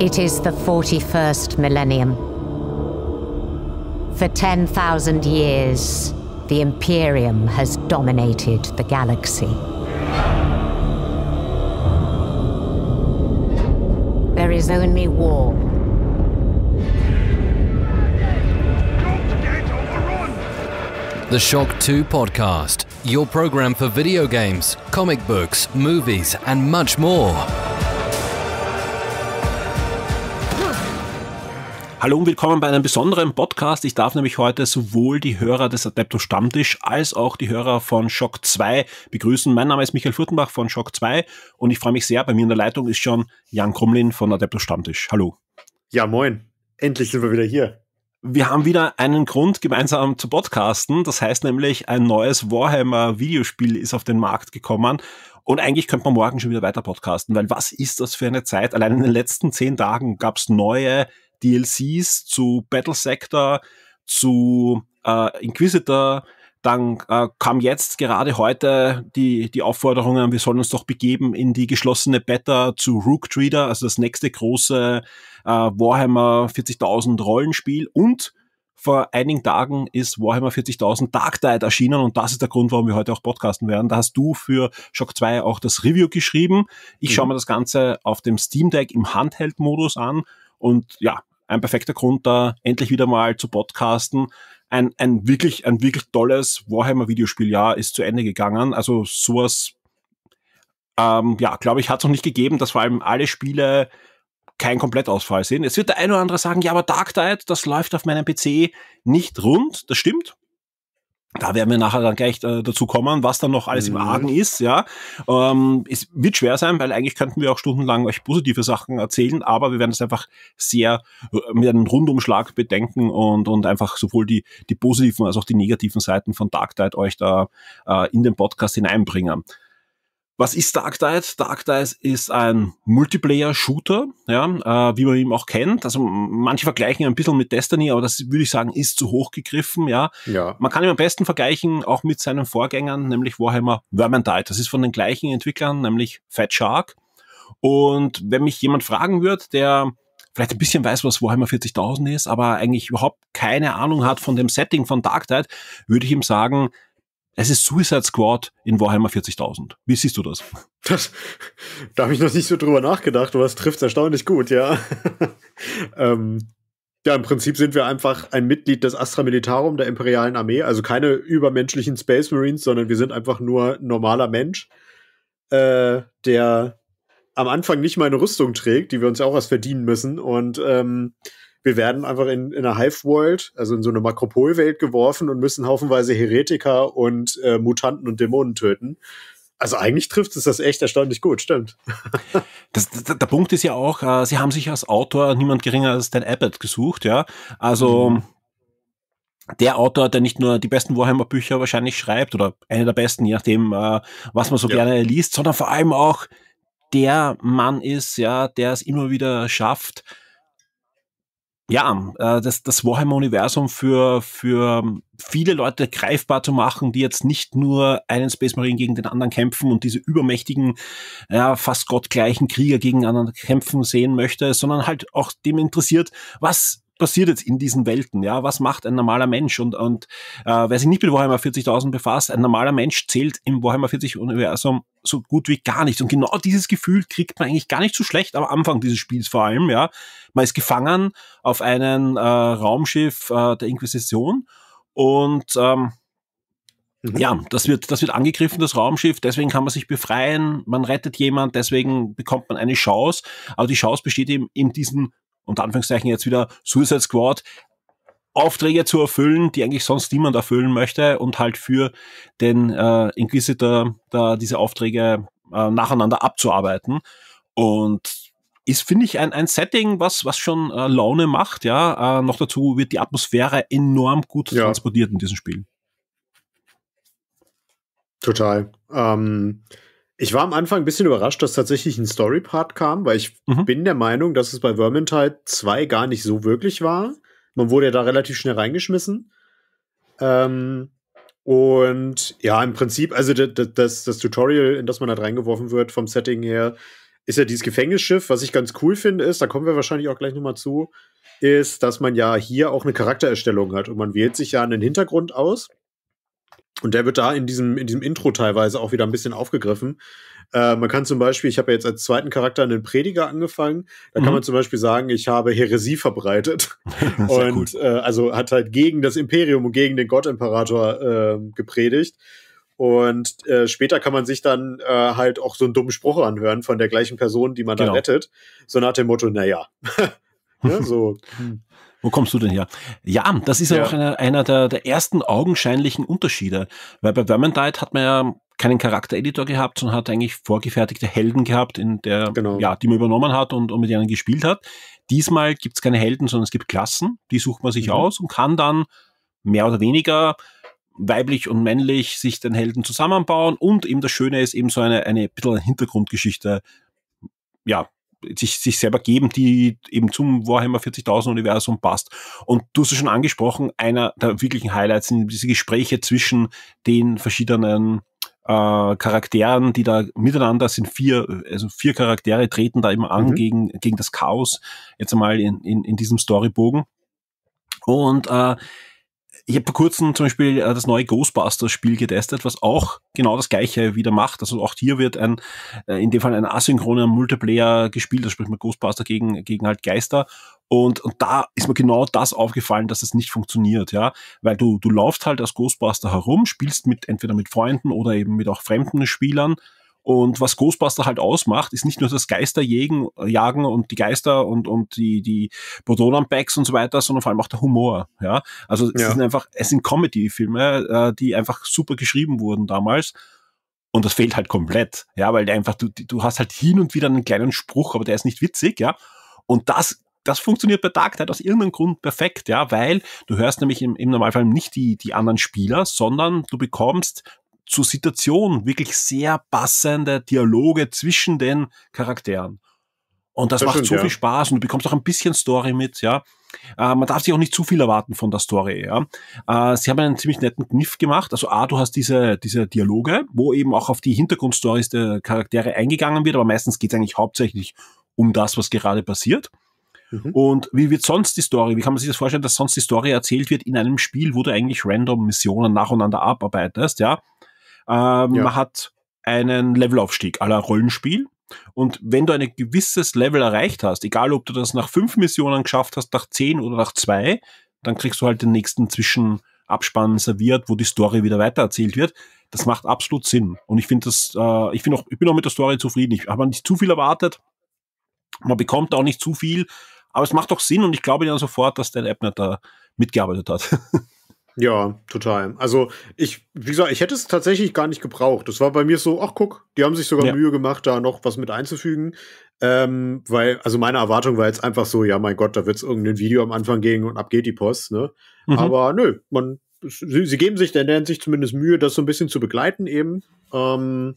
It is the 41st millennium. For 10,000 years, the Imperium has dominated the galaxy. There is only war. The Shock 2 podcast, your program for video games, comic books, movies, and much more. Hallo und willkommen bei einem besonderen Podcast. Ich darf nämlich heute sowohl die Hörer des Adepto Stammtisch als auch die Hörer von Shock 2 begrüßen. Mein Name ist Michael Furtenbach von Shock 2 und ich freue mich sehr. Bei mir in der Leitung ist schon Jan Krumlin von Adepto Stammtisch. Hallo. Ja, moin. Endlich sind wir wieder hier. Wir haben wieder einen Grund, gemeinsam zu podcasten. Das heißt nämlich, ein neues Warhammer-Videospiel ist auf den Markt gekommen. Und eigentlich könnte man morgen schon wieder weiter podcasten, weil was ist das für eine Zeit? Allein in den letzten zehn Tagen gab es neue DLCs zu Battle Sector, zu äh, Inquisitor. Dann äh, kam jetzt gerade heute die, die Aufforderung, wir sollen uns doch begeben in die geschlossene Beta zu Rook Trader, also das nächste große äh, Warhammer 40.000 Rollenspiel. Und vor einigen Tagen ist Warhammer 40.000 Dark Tide erschienen und das ist der Grund, warum wir heute auch podcasten werden. Da hast du für Shock 2 auch das Review geschrieben. Ich mhm. schaue mir das Ganze auf dem Steam Deck im Handheld-Modus an und ja, ein perfekter Grund da, endlich wieder mal zu podcasten. Ein, ein wirklich, ein wirklich tolles Warhammer-Videospieljahr ist zu Ende gegangen. Also sowas, ähm, ja, glaube ich, hat es noch nicht gegeben, dass vor allem alle Spiele kein Komplettausfall sind. Es wird der eine oder andere sagen, ja, aber Dark Tide, das läuft auf meinem PC nicht rund. Das stimmt. Da werden wir nachher dann gleich äh, dazu kommen, was dann noch alles mhm. im Argen ist, ja. Ähm, es wird schwer sein, weil eigentlich könnten wir auch stundenlang euch positive Sachen erzählen, aber wir werden es einfach sehr äh, mit einem Rundumschlag bedenken und, und einfach sowohl die, die positiven als auch die negativen Seiten von Dark Tide euch da äh, in den Podcast hineinbringen. Was ist Dark Tide? Dark Tide ist ein Multiplayer-Shooter, ja, äh, wie man ihn auch kennt. Also manche vergleichen ihn ein bisschen mit Destiny, aber das würde ich sagen, ist zu hoch gegriffen, ja. ja. Man kann ihn am besten vergleichen auch mit seinen Vorgängern, nämlich Warhammer Vermintide. Das ist von den gleichen Entwicklern, nämlich Fat Shark. Und wenn mich jemand fragen wird, der vielleicht ein bisschen weiß, was Warhammer 40.000 ist, aber eigentlich überhaupt keine Ahnung hat von dem Setting von Dark Tide, würde ich ihm sagen, es ist Suicide Squad in Warhammer 40.000. Wie siehst du das? das? Da habe ich noch nicht so drüber nachgedacht, aber es trifft erstaunlich gut, ja. ähm, ja, im Prinzip sind wir einfach ein Mitglied des Astra Militarum der Imperialen Armee, also keine übermenschlichen Space Marines, sondern wir sind einfach nur normaler Mensch, äh, der am Anfang nicht mal eine Rüstung trägt, die wir uns auch erst verdienen müssen und ähm, wir werden einfach in, in einer Hive-World, also in so eine Makropolwelt geworfen und müssen haufenweise Heretiker und äh, Mutanten und Dämonen töten. Also eigentlich trifft es das echt erstaunlich gut, stimmt. das, der, der Punkt ist ja auch, äh, sie haben sich als Autor niemand geringer als Dan Abbott gesucht, ja. Also mhm. der Autor, der nicht nur die besten Warhammer-Bücher wahrscheinlich schreibt oder eine der besten, je nachdem, äh, was man so ja. gerne liest, sondern vor allem auch der Mann ist, ja, der es immer wieder schafft, ja, äh, das, das Warhammer-Universum für, für viele Leute greifbar zu machen, die jetzt nicht nur einen Space Marine gegen den anderen kämpfen und diese übermächtigen, ja, fast gottgleichen Krieger gegeneinander kämpfen sehen möchte, sondern halt auch dem interessiert, was passiert jetzt in diesen Welten? Ja, was macht ein normaler Mensch? Und, und äh, wer sich nicht mit Warhammer 40.000 befasst, ein normaler Mensch zählt im Warhammer 40 Universum so gut wie gar nichts. Und genau dieses Gefühl kriegt man eigentlich gar nicht so schlecht am Anfang dieses Spiels vor allem. Ja, man ist gefangen auf einem äh, Raumschiff äh, der Inquisition und ähm, mhm. ja, das wird, das wird angegriffen, das Raumschiff, deswegen kann man sich befreien, man rettet jemand, deswegen bekommt man eine Chance, aber die Chance besteht eben in diesen und Anführungszeichen jetzt wieder Suicide Squad Aufträge zu erfüllen, die eigentlich sonst niemand erfüllen möchte und halt für den äh, Inquisitor da diese Aufträge äh, nacheinander abzuarbeiten. Und ist, finde ich, ein, ein Setting, was, was schon äh, Laune macht, ja. Äh, noch dazu wird die Atmosphäre enorm gut ja. transportiert in diesem Spiel. Total. Ähm, ich war am Anfang ein bisschen überrascht, dass tatsächlich ein Story-Part kam, weil ich mhm. bin der Meinung, dass es bei Vermintide 2 gar nicht so wirklich war. Man wurde ja da relativ schnell reingeschmissen. Ähm, und ja, im Prinzip, also das, das, das Tutorial, in das man da halt reingeworfen wird, vom Setting her, ist ja dieses Gefängnisschiff. Was ich ganz cool finde, ist, da kommen wir wahrscheinlich auch gleich nochmal zu, ist, dass man ja hier auch eine Charaktererstellung hat und man wählt sich ja einen Hintergrund aus. Und der wird da in diesem, in diesem Intro teilweise auch wieder ein bisschen aufgegriffen. Äh, man kann zum Beispiel, ich habe ja jetzt als zweiten Charakter einen Prediger angefangen, da mhm. kann man zum Beispiel sagen, ich habe Häresie verbreitet. und ja äh, also hat halt gegen das Imperium und gegen den Gottimperator äh, gepredigt. Und äh, später kann man sich dann äh, halt auch so einen dummen Spruch anhören von der gleichen Person, die man genau. da rettet. So nach dem Motto, naja. ne, so, hm. Wo kommst du denn her? Ja, das ist ja, ja auch einer, einer der, der, ersten augenscheinlichen Unterschiede, weil bei Vermintide hat man ja keinen Charaktereditor gehabt, sondern hat eigentlich vorgefertigte Helden gehabt, in der, genau. ja, die man übernommen hat und, und mit denen gespielt hat. Diesmal gibt es keine Helden, sondern es gibt Klassen, die sucht man sich mhm. aus und kann dann mehr oder weniger weiblich und männlich sich den Helden zusammenbauen und eben das Schöne ist eben so eine, eine bisschen Hintergrundgeschichte, ja, sich, sich selber geben, die eben zum Warhammer 40.000 Universum passt. Und du hast es schon angesprochen, einer der wirklichen Highlights sind diese Gespräche zwischen den verschiedenen äh, Charakteren, die da miteinander sind vier, also vier Charaktere treten da immer an mhm. gegen, gegen das Chaos, jetzt einmal in, in, in diesem Storybogen. Und äh, ich habe vor kurzem zum Beispiel äh, das neue Ghostbusters-Spiel getestet, was auch genau das gleiche wieder macht. Also auch hier wird ein, äh, in dem Fall ein asynchroner Multiplayer gespielt, da spricht man Ghostbuster gegen, gegen halt Geister. Und, und da ist mir genau das aufgefallen, dass es das nicht funktioniert, ja. Weil du, du laufst halt als Ghostbuster herum, spielst mit, entweder mit Freunden oder eben mit auch fremden Spielern und was Ghostbuster halt ausmacht, ist nicht nur das Geisterjagen äh, jagen und die Geister und, und die, die Bodolan-Bags und so weiter, sondern vor allem auch der Humor. Ja? Also es ja. sind einfach, es sind Comedy-Filme, äh, die einfach super geschrieben wurden damals. Und das fehlt halt komplett. Ja, weil einfach, du, du hast halt hin und wieder einen kleinen Spruch, aber der ist nicht witzig, ja. Und das das funktioniert bei Dark Knight aus irgendeinem Grund perfekt, ja, weil du hörst nämlich im, im Normalfall nicht die, die anderen Spieler, sondern du bekommst zur Situation wirklich sehr passende Dialoge zwischen den Charakteren. Und das, das macht stimmt, so ja. viel Spaß und du bekommst auch ein bisschen Story mit, ja. Äh, man darf sich auch nicht zu viel erwarten von der Story, ja. Äh, sie haben einen ziemlich netten Kniff gemacht. Also A, du hast diese, diese Dialoge, wo eben auch auf die Hintergrundstories der Charaktere eingegangen wird, aber meistens geht es eigentlich hauptsächlich um das, was gerade passiert. Mhm. Und wie wird sonst die Story? Wie kann man sich das vorstellen, dass sonst die Story erzählt wird in einem Spiel, wo du eigentlich random Missionen nacheinander abarbeitest, ja? Ähm, ja. Man hat einen Levelaufstieg aller Rollenspiel. Und wenn du ein gewisses Level erreicht hast, egal ob du das nach fünf Missionen geschafft hast, nach zehn oder nach zwei, dann kriegst du halt den nächsten Zwischenabspann serviert, wo die Story wieder weitererzählt wird. Das macht absolut Sinn. Und ich finde das, äh, ich bin auch, ich bin auch mit der Story zufrieden. Ich habe nicht zu viel erwartet. Man bekommt auch nicht zu viel. Aber es macht doch Sinn und ich glaube dir sofort, dass der App nicht da mitgearbeitet hat. Ja, total. Also ich, wie gesagt, ich hätte es tatsächlich gar nicht gebraucht. Das war bei mir so, ach guck, die haben sich sogar ja. Mühe gemacht, da noch was mit einzufügen. Ähm, weil, also meine Erwartung war jetzt einfach so, ja mein Gott, da wird es irgendein Video am Anfang gehen und ab geht die Post, ne? Mhm. Aber nö, man, sie, sie geben sich, dann sich zumindest Mühe, das so ein bisschen zu begleiten eben. Ähm,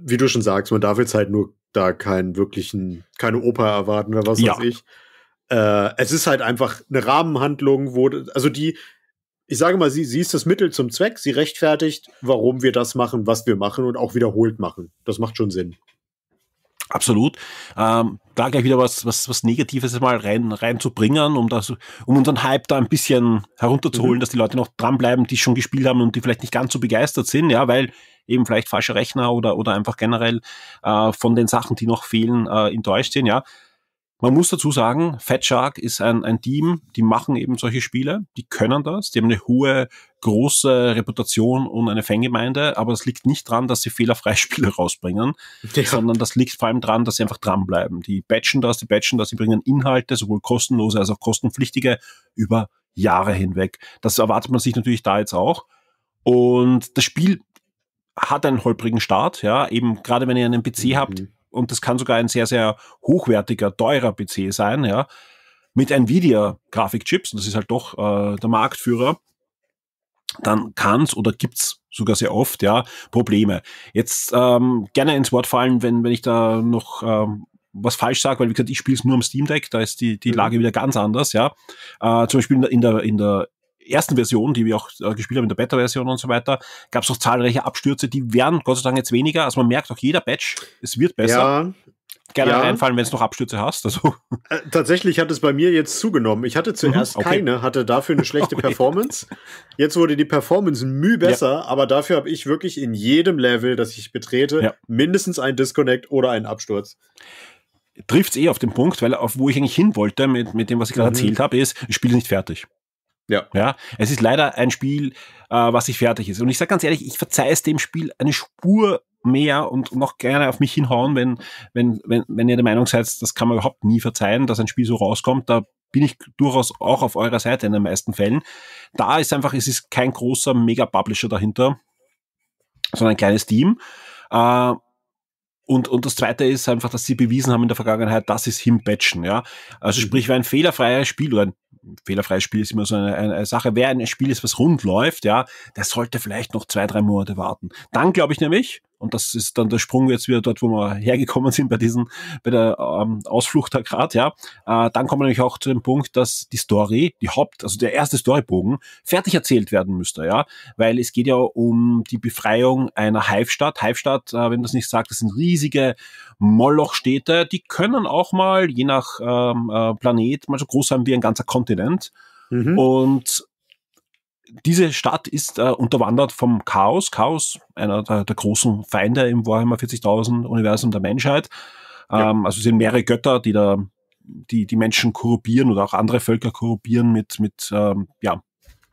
wie du schon sagst, man darf jetzt halt nur da keinen wirklichen, keine Oper erwarten oder was ja. weiß ich. Äh, es ist halt einfach eine Rahmenhandlung, wo, also die, ich sage mal, sie, sie ist das Mittel zum Zweck, sie rechtfertigt, warum wir das machen, was wir machen und auch wiederholt machen. Das macht schon Sinn. Absolut. Ähm, da gleich wieder was, was, was Negatives mal rein, reinzubringen, um, das, um unseren Hype da ein bisschen herunterzuholen, mhm. dass die Leute noch dranbleiben, die schon gespielt haben und die vielleicht nicht ganz so begeistert sind, ja, weil eben vielleicht falsche Rechner oder, oder einfach generell äh, von den Sachen, die noch fehlen, äh, enttäuscht sind, ja. Man muss dazu sagen, Fat Shark ist ein, ein Team, die machen eben solche Spiele, die können das, die haben eine hohe, große Reputation und eine Fangemeinde, aber das liegt nicht dran, dass sie fehlerfrei Spiele rausbringen, ja. sondern das liegt vor allem dran, dass sie einfach dranbleiben. Die batchen das, die batchen das, die bringen Inhalte, sowohl kostenlose als auch kostenpflichtige, über Jahre hinweg. Das erwartet man sich natürlich da jetzt auch. Und das Spiel hat einen holprigen Start, ja, eben gerade wenn ihr einen PC mhm. habt, und das kann sogar ein sehr, sehr hochwertiger, teurer PC sein, ja, mit Nvidia-Grafikchips, und das ist halt doch äh, der Marktführer, dann kann's oder gibt's sogar sehr oft, ja, Probleme. Jetzt ähm, gerne ins Wort fallen, wenn, wenn ich da noch ähm, was falsch sage, weil wie gesagt, ich spiele es nur am Steam Deck, da ist die, die mhm. Lage wieder ganz anders, ja. Äh, zum Beispiel in der, in der ersten Version, die wir auch äh, gespielt haben, in der Beta-Version und so weiter, gab es auch zahlreiche Abstürze, die werden Gott sei Dank jetzt weniger. Also man merkt auch jeder Batch, es wird besser. Ja, gerne ja. reinfallen, wenn es noch Abstürze hast. Also. Äh, tatsächlich hat es bei mir jetzt zugenommen. Ich hatte zuerst mhm, okay. keine, hatte dafür eine schlechte okay. Performance. Jetzt wurde die Performance müh besser, ja. aber dafür habe ich wirklich in jedem Level, das ich betrete, ja. mindestens einen Disconnect oder einen Absturz trifft es eh auf den Punkt, weil auf wo ich eigentlich hin wollte mit, mit dem, was ich gerade mhm. erzählt habe, ist, ich spiele nicht fertig. Ja. ja. Es ist leider ein Spiel, äh, was sich fertig ist. Und ich sage ganz ehrlich, ich verzeihe es dem Spiel eine Spur mehr und noch gerne auf mich hinhauen, wenn, wenn, wenn, wenn ihr der Meinung seid, das kann man überhaupt nie verzeihen, dass ein Spiel so rauskommt. Da bin ich durchaus auch auf eurer Seite in den meisten Fällen. Da ist einfach, es ist kein großer Mega-Publisher dahinter, sondern ein kleines Team. Äh, und, und das zweite ist einfach, dass sie bewiesen haben in der Vergangenheit, das ist es hinpatchen, ja. Also mhm. sprich, wenn ein fehlerfreies Spiel oder ein fehlerfreies Spiel ist immer so eine, eine, Sache. Wer ein Spiel ist, was rund läuft, ja, der sollte vielleicht noch zwei, drei Monate warten. Dann glaube ich nämlich, und das ist dann der Sprung jetzt wieder dort, wo wir hergekommen sind bei diesen, bei der ähm, Ausflucht da gerade, ja, äh, dann kommen wir nämlich auch zu dem Punkt, dass die Story, die Haupt, also der erste Storybogen fertig erzählt werden müsste, ja, weil es geht ja um die Befreiung einer Hive-Stadt. Hive-Stadt, äh, wenn das nicht sagt, das sind riesige Moloch-Städte, die können auch mal, je nach ähm, äh, Planet, mal so groß sein wie ein ganzer Kontinent. Mhm. Und diese Stadt ist äh, unterwandert vom Chaos. Chaos, einer der, der großen Feinde im Warhammer 40.000 Universum der Menschheit. Ja. Ähm, also es sind mehrere Götter, die da die, die Menschen korrupieren oder auch andere Völker korrupieren mit, mit ähm, ja,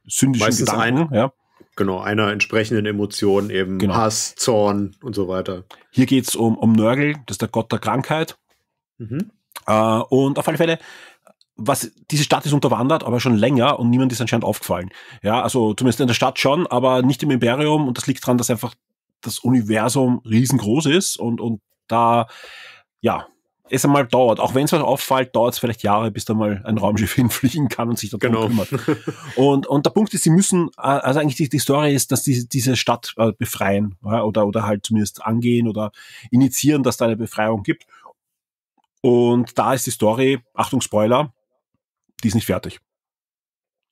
sündischen Meistens Gedanken. Ein, ja. Genau, einer entsprechenden Emotion, eben genau. Hass, Zorn und so weiter. Hier geht's um, um Nörgel, das ist der Gott der Krankheit. Mhm. Äh, und auf alle Fälle was diese Stadt ist unterwandert, aber schon länger und niemand ist anscheinend aufgefallen. Ja, also zumindest in der Stadt schon, aber nicht im Imperium und das liegt daran, dass einfach das Universum riesengroß ist und und da ja es einmal dauert. Auch wenn es mal auffällt, dauert es vielleicht Jahre, bis da mal ein Raumschiff hinfliegen kann und sich darum genau. kümmert. Und, und der Punkt ist, sie müssen, äh, also eigentlich die, die Story ist, dass die, diese Stadt äh, befreien ja, oder, oder halt zumindest angehen oder initiieren, dass da eine Befreiung gibt. Und da ist die Story, Achtung Spoiler, die ist nicht fertig.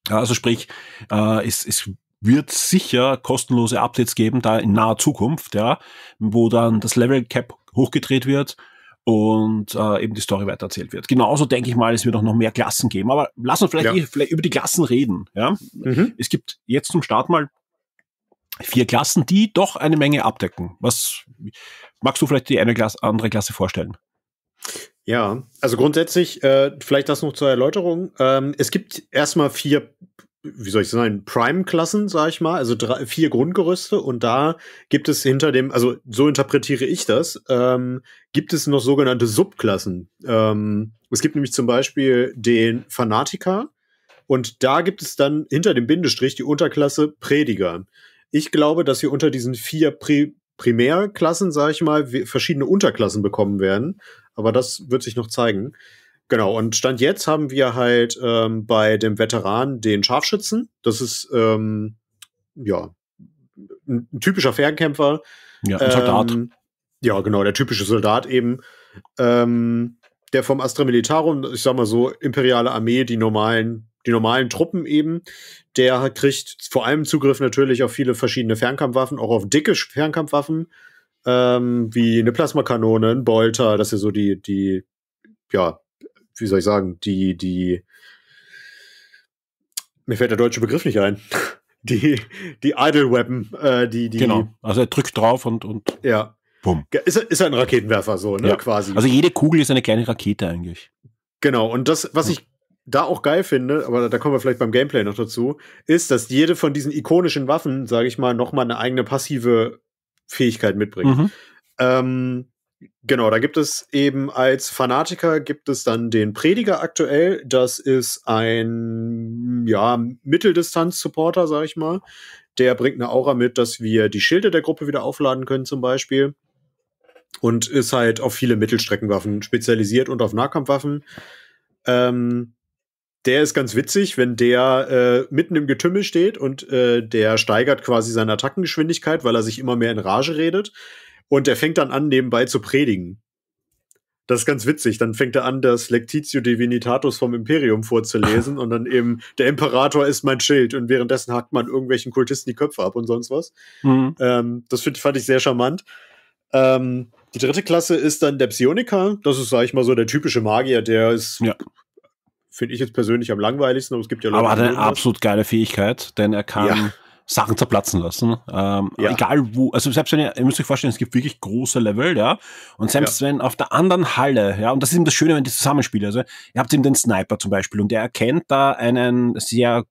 Also sprich, äh, es, es wird sicher kostenlose Updates geben, da in naher Zukunft, ja, wo dann das Level Cap hochgedreht wird und äh, eben die Story weitererzählt wird. Genauso denke ich mal, es wird auch noch mehr Klassen geben. Aber lass uns vielleicht, ja. vielleicht über die Klassen reden. Ja? Mhm. Es gibt jetzt zum Start mal vier Klassen, die doch eine Menge abdecken. Was magst du vielleicht die eine Klasse, andere Klasse vorstellen? Ja, also grundsätzlich, äh, vielleicht das noch zur Erläuterung. Ähm, es gibt erstmal vier, wie soll ich sagen, Prime-Klassen, sag ich mal, also drei, vier Grundgerüste und da gibt es hinter dem, also so interpretiere ich das, ähm, gibt es noch sogenannte Subklassen. Ähm, es gibt nämlich zum Beispiel den Fanatiker und da gibt es dann hinter dem Bindestrich die Unterklasse Prediger. Ich glaube, dass wir unter diesen vier Pre Primärklassen, sage ich mal, verschiedene Unterklassen bekommen werden. Aber das wird sich noch zeigen. Genau, und Stand jetzt haben wir halt ähm, bei dem Veteran den Scharfschützen. Das ist, ähm, ja, ein, ein typischer Fernkämpfer. Ja, ein ähm, Ja, genau, der typische Soldat eben. Ähm, der vom Astra Militarum, ich sag mal so, imperiale Armee, die normalen, die normalen Truppen eben, der kriegt vor allem Zugriff natürlich auf viele verschiedene Fernkampfwaffen, auch auf dicke Fernkampfwaffen, ähm, wie eine Plasmakanone, ein Bolter, das ist so die, die, ja, wie soll ich sagen, die, die, mir fällt der deutsche Begriff nicht ein. Die, die Idle Weapon, äh, die, die. Genau. Also er drückt drauf und, und. Ja. Bumm. Ist, ist halt ein Raketenwerfer, so, ne, ja. quasi. Also jede Kugel ist eine kleine Rakete eigentlich. Genau. Und das, was ich da auch geil finde, aber da kommen wir vielleicht beim Gameplay noch dazu, ist, dass jede von diesen ikonischen Waffen, sage ich mal, nochmal eine eigene passive Fähigkeit mitbringt. Mhm. Ähm, genau, da gibt es eben als Fanatiker gibt es dann den Prediger aktuell. Das ist ein ja, Mitteldistanz-Supporter, sage ich mal. Der bringt eine Aura mit, dass wir die Schilde der Gruppe wieder aufladen können zum Beispiel. Und ist halt auf viele Mittelstreckenwaffen spezialisiert und auf Nahkampfwaffen. Ähm, der ist ganz witzig, wenn der äh, mitten im Getümmel steht und äh, der steigert quasi seine Attackengeschwindigkeit, weil er sich immer mehr in Rage redet. Und der fängt dann an, nebenbei zu predigen. Das ist ganz witzig. Dann fängt er an, das Lectitio Divinitatus vom Imperium vorzulesen und dann eben, der Imperator ist mein Schild und währenddessen hackt man irgendwelchen Kultisten die Köpfe ab und sonst was. Mhm. Ähm, das find, fand ich sehr charmant. Ähm, die dritte Klasse ist dann der Psioniker. Das ist, sag ich mal, so der typische Magier, der ist ja. Finde ich jetzt persönlich am langweiligsten, aber es gibt ja Leute. Aber hat eine absolut geile Fähigkeit, denn er kann ja. Sachen zerplatzen lassen. Ähm, ja. Egal wo, also selbst wenn ihr, ihr müsst euch vorstellen, es gibt wirklich große Level, ja. Und selbst ja. wenn auf der anderen Halle, ja, und das ist eben das Schöne, wenn die zusammenspielen. Also ihr habt eben den Sniper zum Beispiel und der erkennt da einen sehr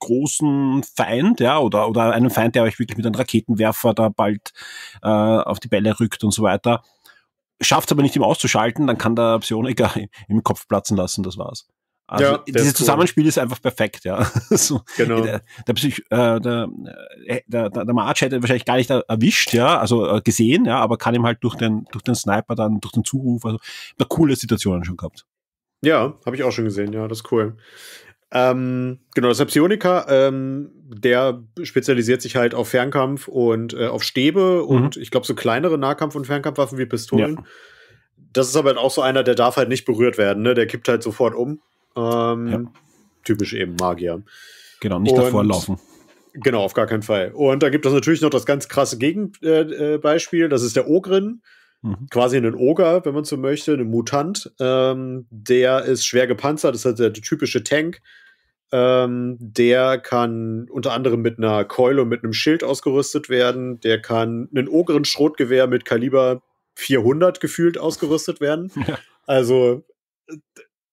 großen Feind, ja, oder, oder einen Feind, der euch wirklich mit einem Raketenwerfer da bald äh, auf die Bälle rückt und so weiter. Schafft es aber nicht, ihm auszuschalten, dann kann der Psioniker im Kopf platzen lassen, das war's. Also ja, dieses Zusammenspiel ist einfach perfekt, ja. so, genau. Der, der, Psych, äh, der, äh, der, der March hätte wahrscheinlich gar nicht erwischt, ja, also äh, gesehen, ja, aber kann ihm halt durch den, durch den Sniper dann, durch den Zuruf, also eine coole Situation schon gehabt. Ja, habe ich auch schon gesehen, ja, das ist cool. Ähm, genau, das Psionica, ähm, der spezialisiert sich halt auf Fernkampf und äh, auf Stäbe mhm. und ich glaube so kleinere Nahkampf- und Fernkampfwaffen wie Pistolen. Ja. Das ist aber halt auch so einer, der darf halt nicht berührt werden, ne? Der kippt halt sofort um. Ähm, ja. Typisch eben Magier. Genau, nicht und, davor laufen. Genau, auf gar keinen Fall. Und da gibt es natürlich noch das ganz krasse Gegenbeispiel, äh, äh das ist der Ogrin. Mhm. Quasi ein Oger, wenn man so möchte, ein Mutant. Ähm, der ist schwer gepanzert, das ist halt der typische Tank. Ähm, der kann unter anderem mit einer Keule und mit einem Schild ausgerüstet werden. Der kann einen ogeren Schrotgewehr mit Kaliber 400 gefühlt ausgerüstet werden. Ja. Also äh,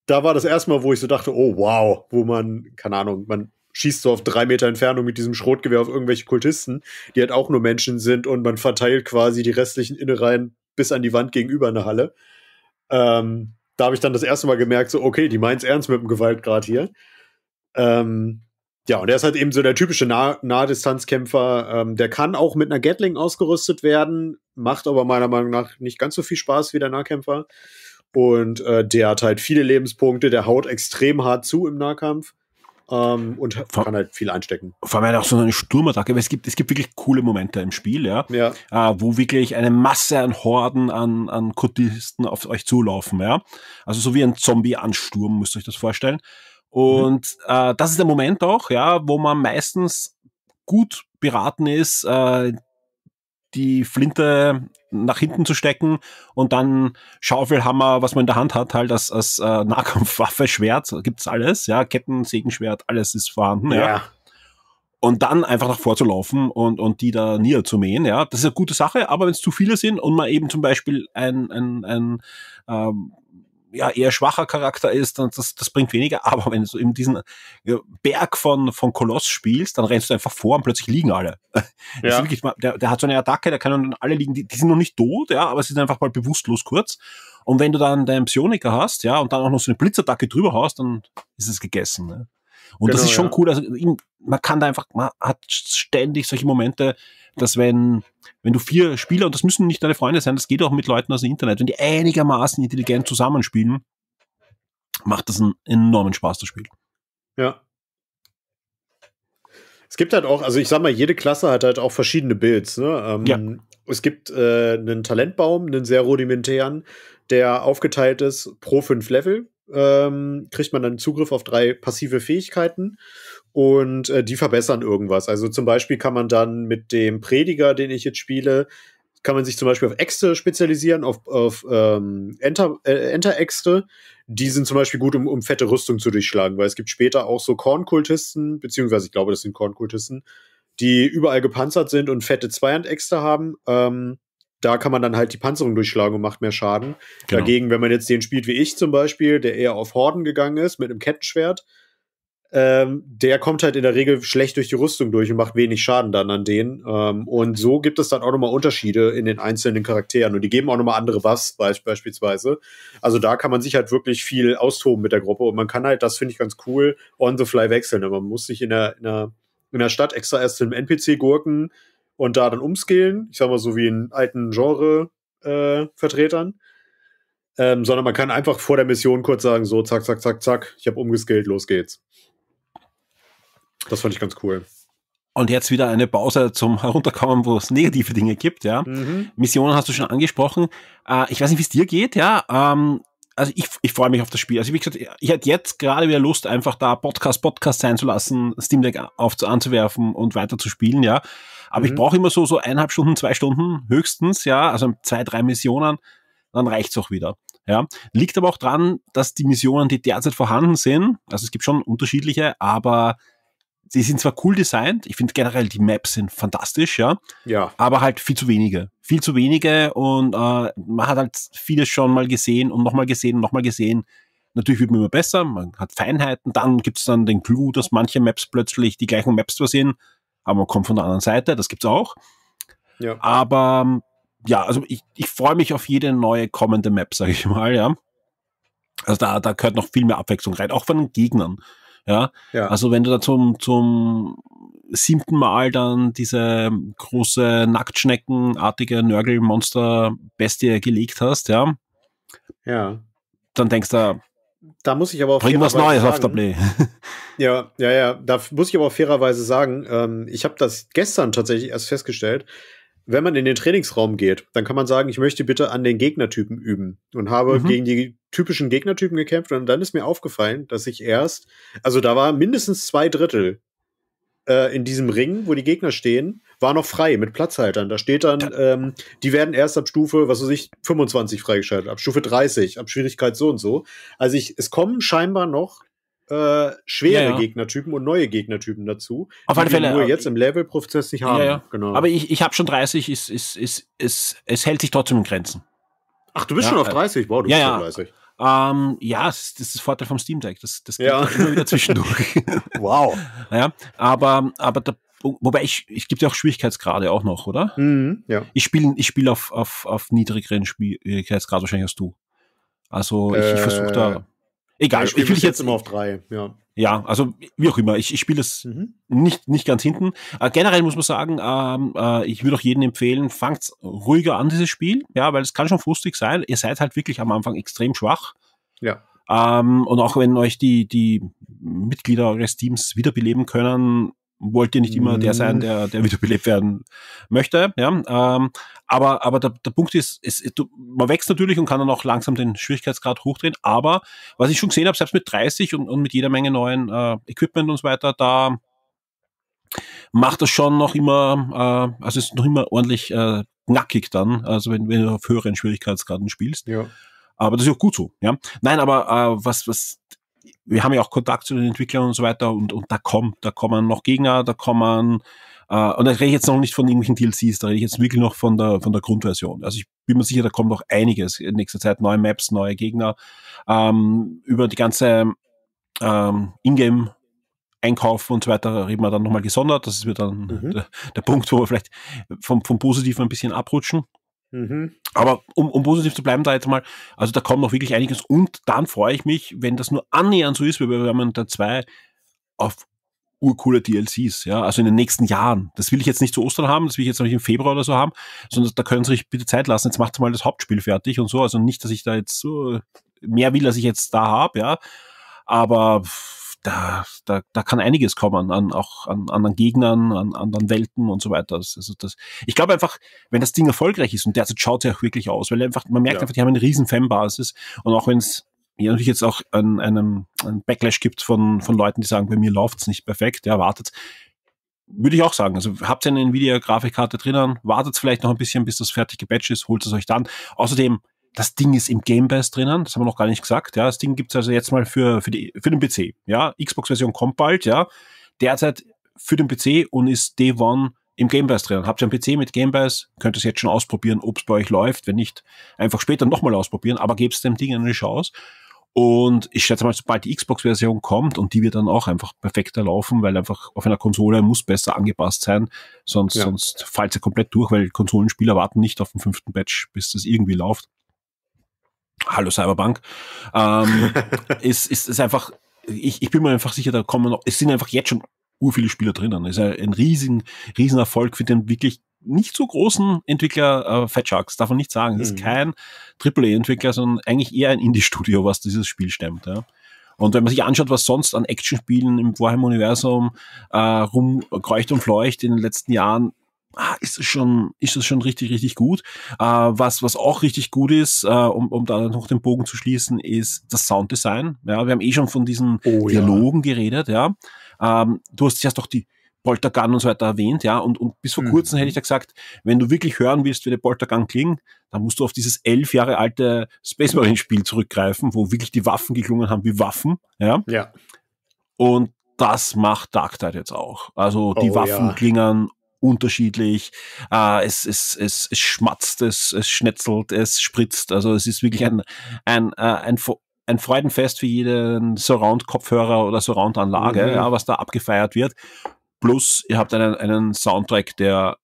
da war das erste Mal, wo ich so dachte, oh wow, wo man, keine Ahnung, man schießt so auf drei Meter Entfernung mit diesem Schrotgewehr auf irgendwelche Kultisten, die halt auch nur Menschen sind und man verteilt quasi die restlichen Innereien bis an die Wand gegenüber in der Halle. Ähm, da habe ich dann das erste Mal gemerkt, so, okay, die meint es ernst mit dem Gewaltgrad hier. Ähm, ja, und er ist halt eben so der typische nah Nahdistanzkämpfer. Ähm, der kann auch mit einer Gatling ausgerüstet werden, macht aber meiner Meinung nach nicht ganz so viel Spaß wie der Nahkämpfer. Und äh, der hat halt viele Lebenspunkte, der haut extrem hart zu im Nahkampf. Ähm, und vor, kann halt viel einstecken. Vor allem auch so eine Sturmattacke, weil es gibt, es gibt wirklich coole Momente im Spiel, ja, ja. Äh, wo wirklich eine Masse an Horden an, an Kultisten auf euch zulaufen, ja. Also so wie ein Zombie-Ansturm, müsst ihr euch das vorstellen. Und mhm. äh, das ist der Moment auch, ja, wo man meistens gut beraten ist, äh, die Flinte nach hinten zu stecken und dann Schaufelhammer, was man in der Hand hat, halt als, als äh, Nahkampfwaffe, Schwert, gibt's alles, ja, Ketten, Segenschwert, alles ist vorhanden, ja. ja. Und dann einfach nach vorzulaufen und, und die da niederzumähen, ja. Das ist eine gute Sache, aber wenn es zu viele sind und man eben zum Beispiel ein, ein, ein ähm, ja eher schwacher Charakter ist, dann das, das bringt weniger. Aber wenn du in diesen äh, Berg von, von Koloss spielst, dann rennst du einfach vor und plötzlich liegen alle. Ja. Wirklich, der, der hat so eine Attacke, der kann dann alle liegen, die, die sind noch nicht tot, ja, aber sie sind einfach mal bewusstlos kurz. Und wenn du dann deinen Psioniker hast, ja, und dann auch noch so eine Blitzattacke drüber haust, dann ist es gegessen. Ne? Und genau, das ist schon ja. cool. Also man kann da einfach, man hat ständig solche Momente, dass wenn, wenn du vier Spieler, und das müssen nicht deine Freunde sein, das geht auch mit Leuten aus dem Internet, wenn die einigermaßen intelligent zusammenspielen, macht das einen enormen Spaß, das Spiel. Ja. Es gibt halt auch, also ich sag mal, jede Klasse hat halt auch verschiedene Builds. Ne? Ähm, ja. Es gibt äh, einen Talentbaum, einen sehr rudimentären, der aufgeteilt ist pro fünf Level. Ähm, kriegt man dann Zugriff auf drei passive Fähigkeiten und äh, die verbessern irgendwas. Also zum Beispiel kann man dann mit dem Prediger, den ich jetzt spiele, kann man sich zum Beispiel auf Äxte spezialisieren, auf, auf ähm, Enter, äh, Enter-Äxte. Die sind zum Beispiel gut, um, um fette Rüstung zu durchschlagen, weil es gibt später auch so Kornkultisten, beziehungsweise ich glaube, das sind Kornkultisten, die überall gepanzert sind und fette Zweihand-Äxte haben. Ähm, da kann man dann halt die Panzerung durchschlagen und macht mehr Schaden. Genau. Dagegen, wenn man jetzt den spielt wie ich zum Beispiel, der eher auf Horden gegangen ist mit einem Kettenschwert, ähm, der kommt halt in der Regel schlecht durch die Rüstung durch und macht wenig Schaden dann an denen. Ähm, und so gibt es dann auch nochmal Unterschiede in den einzelnen Charakteren. Und die geben auch nochmal andere was beispielsweise. Also da kann man sich halt wirklich viel austoben mit der Gruppe. Und man kann halt, das finde ich ganz cool, on the fly wechseln. Und man muss sich in der, in der, in der Stadt extra erst im NPC gurken und da dann umskillen. Ich sag mal so wie in alten Genre-Vertretern. Äh, ähm, sondern man kann einfach vor der Mission kurz sagen, so zack, zack, zack, zack, ich habe umgeskillt, los geht's. Das fand ich ganz cool. Und jetzt wieder eine Pause zum Herunterkommen, wo es negative Dinge gibt, ja. Mhm. Missionen hast du schon angesprochen. Äh, ich weiß nicht, wie es dir geht, ja. Ähm, also ich, ich freue mich auf das Spiel. Also wie gesagt, ich hätte jetzt gerade wieder Lust, einfach da Podcast, Podcast sein zu lassen, Steam Deck auf, anzuwerfen und weiter zu spielen, ja. Aber mhm. ich brauche immer so, so eineinhalb Stunden, zwei Stunden höchstens, ja. Also zwei, drei Missionen, dann reicht's auch wieder. Ja, liegt aber auch dran, dass die Missionen, die derzeit vorhanden sind, also es gibt schon unterschiedliche, aber sie sind zwar cool designt, ich finde generell die Maps sind fantastisch, ja. Ja. Aber halt viel zu wenige. Viel zu wenige und äh, man hat halt vieles schon mal gesehen und nochmal gesehen und nochmal gesehen. Natürlich wird man immer besser, man hat Feinheiten, dann gibt es dann den Clou, dass manche Maps plötzlich die gleichen Maps zwar sind, aber man kommt von der anderen Seite, das gibt's auch. Ja. Aber ähm, ja, also ich, ich freue mich auf jede neue kommende Map, sage ich mal, ja. Also da, da gehört noch viel mehr Abwechslung rein, auch von den Gegnern. Ja? ja. Also wenn du da zum, zum siebten Mal dann diese große Nacktschneckenartige Nörgelmonster-Bestie gelegt hast, ja. Ja. Dann denkst du, da muss ich aber auf was Neues auf der Play. ja, ja, ja. Da muss ich aber auch fairerweise sagen, ähm, ich habe das gestern tatsächlich erst festgestellt wenn man in den Trainingsraum geht, dann kann man sagen, ich möchte bitte an den Gegnertypen üben und habe mhm. gegen die typischen Gegnertypen gekämpft und dann ist mir aufgefallen, dass ich erst, also da war mindestens zwei Drittel äh, in diesem Ring, wo die Gegner stehen, war noch frei mit Platzhaltern. Da steht dann, ähm, die werden erst ab Stufe, was weiß ich, 25 freigeschaltet, ab Stufe 30, ab Schwierigkeit so und so. Also ich, es kommen scheinbar noch äh, schwere ja, ja. Gegnertypen und neue Gegnertypen dazu. Auf alle Fälle. Nur äh, jetzt im Levelprozess nicht haben. Ja, genau. Aber ich, ich habe schon 30, es, es, es, es, es hält sich trotzdem in Grenzen. Ach, du bist schon auf 30? Äh, Boah, du bist schon 30. Ähm, ja, das ist, das ist der Vorteil vom Steam Deck. Das, das geht ja. immer wieder zwischendurch. wow. Ja, aber, aber da, wobei ich, ich gibt ja auch Schwierigkeitsgrade auch noch, oder? Mhm, ja. Ich spiele ich spiel auf, auf, auf niedrigeren Schwierigkeitsgrad wahrscheinlich als du. Also ich, äh, ich versuche da. Egal, ich spiele jetzt, jetzt immer auf drei. Ja, ja also wie auch immer, ich, ich spiele es mhm. nicht, nicht ganz hinten. Äh, generell muss man sagen, ähm, äh, ich würde auch jedem empfehlen, fangt ruhiger an, dieses Spiel, ja, weil es kann schon frustig sein. Ihr seid halt wirklich am Anfang extrem schwach. Ja. Ähm, und auch wenn euch die, die Mitglieder eures Teams wiederbeleben können, wollte nicht immer der sein, mhm. der, der wiederbelebt werden möchte. Ja, ähm, aber aber der, der Punkt ist, ist, du, man wächst natürlich und kann dann auch langsam den Schwierigkeitsgrad hochdrehen. Aber was ich schon gesehen habe, selbst mit 30 und, und mit jeder Menge neuen äh, Equipment und so weiter, da macht das schon noch immer, äh, also ist noch immer ordentlich äh, knackig dann, also wenn, wenn du auf höheren Schwierigkeitsgraden spielst. Ja. Aber das ist auch gut so. Ja? Nein, aber äh, was, was wir haben ja auch Kontakt zu den Entwicklern und so weiter und, und da kommt, da kommen noch Gegner, da kommen, äh, und da rede ich jetzt noch nicht von irgendwelchen DLCs, da rede ich jetzt wirklich noch von der, von der Grundversion. Also ich bin mir sicher, da kommt noch einiges in nächster Zeit, neue Maps, neue Gegner, ähm, über die ganze ähm, Ingame Einkauf und so weiter reden wir dann nochmal gesondert. Das ist wieder dann mhm. der, der, Punkt, wo wir vielleicht vom, vom Positiven ein bisschen abrutschen. Mhm. Aber um, um, positiv zu bleiben, da jetzt mal, also da kommt noch wirklich einiges und dann freue ich mich, wenn das nur annähernd so ist, wie wir haben da zwei auf urcoole DLCs, ja, also in den nächsten Jahren. Das will ich jetzt nicht zu Ostern haben, das will ich jetzt nicht im Februar oder so haben, sondern da können Sie sich bitte Zeit lassen, jetzt macht mal das Hauptspiel fertig und so, also nicht, dass ich da jetzt so mehr will, als ich jetzt da habe, ja, aber da, da, da kann einiges kommen an, auch an anderen Gegnern, an anderen Welten und so weiter. Also das, ich glaube einfach, wenn das Ding erfolgreich ist und derzeit schaut es ja auch wirklich aus, weil einfach, man merkt ja. einfach, die haben eine riesen Fanbasis und auch wenn es ja, natürlich jetzt auch einen, einen, einen Backlash gibt von, von Leuten, die sagen, bei mir läuft es nicht perfekt, ja, wartet würde ich auch sagen. Also habt ihr eine Nvidia-Grafikkarte drinnen, wartet vielleicht noch ein bisschen, bis das fertig gebatcht ist, holt es euch dann. Außerdem das Ding ist im Game Pass drinnen, das haben wir noch gar nicht gesagt. Ja, das Ding gibt's also jetzt mal für, für, die, für den PC. Ja, Xbox-Version kommt bald, ja. Derzeit für den PC und ist Day One im Game Pass drinnen. Habt ihr einen PC mit Game Pass, könnt ihr es jetzt schon ausprobieren, ob es bei euch läuft. Wenn nicht, einfach später nochmal ausprobieren, aber gebt dem Ding eine Chance. Und ich schätze mal, sobald die Xbox-Version kommt und die wird dann auch einfach perfekter laufen, weil einfach auf einer Konsole muss besser angepasst sein, sonst, ja. sonst fallt sie komplett durch, weil Konsolenspieler warten nicht auf den fünften Patch, bis das irgendwie läuft. Hallo Cyberbank, ähm, ist, ist, ist einfach, ich, ich bin mir einfach sicher, da kommen noch, es sind einfach jetzt schon ur viele Spieler drinnen. Ist ein riesen, riesen Erfolg für den wirklich nicht so großen Entwickler äh, Fat Sharks, darf man nicht sagen. Es mhm. ist kein AAA-Entwickler, sondern eigentlich eher ein Indie-Studio, was dieses Spiel stemmt. Ja. Und wenn man sich anschaut, was sonst an Actionspielen im Warhammer-Universum äh, rumkreucht und fleucht in den letzten Jahren, ah, ist es schon, ist es schon richtig, richtig gut. Äh, was, was auch richtig gut ist, äh, um, um da noch den Bogen zu schließen, ist das Sounddesign. Ja, wir haben eh schon von diesen oh, Dialogen ja. geredet, ja. Ähm, du hast erst auch die Poltergun und so weiter erwähnt, ja, und, und bis vor mhm. kurzem hätte ich da gesagt, wenn du wirklich hören willst, wie der Poltergun klingt, dann musst du auf dieses elf Jahre alte Space Marine Spiel zurückgreifen, wo wirklich die Waffen geklungen haben wie Waffen, ja. Ja. Und das macht Dark Tide jetzt auch. Also die oh, Waffen ja. klingen unterschiedlich. Äh, es, es, es, es schmatzt, es, es schnetzelt, es spritzt. Also es ist wirklich ein, ein, äh, ein ein Freudenfest für jeden Surround-Kopfhörer oder Surround-Anlage, mhm. ja, was da abgefeiert wird. Plus, ihr habt einen, einen Soundtrack, der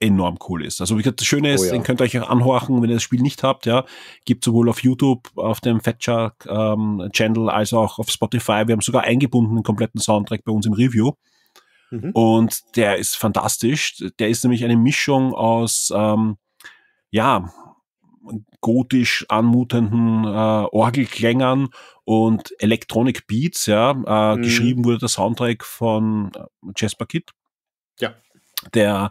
enorm cool ist. Also wie gesagt, das Schöne oh ist, oh, ja. den könnt ihr euch auch anhorchen, wenn ihr das Spiel nicht habt, ja. Gibt sowohl auf YouTube, auf dem Fatshark ähm, Channel, als auch auf Spotify. Wir haben sogar eingebunden den kompletten Soundtrack bei uns im Review. Mhm. Und der ist fantastisch. Der ist nämlich eine Mischung aus, ähm, ja, gotisch anmutenden äh, Orgelklängern und Electronic Beats, ja. Äh, mhm. Geschrieben wurde der Soundtrack von äh, Jasper Kidd. Ja. Der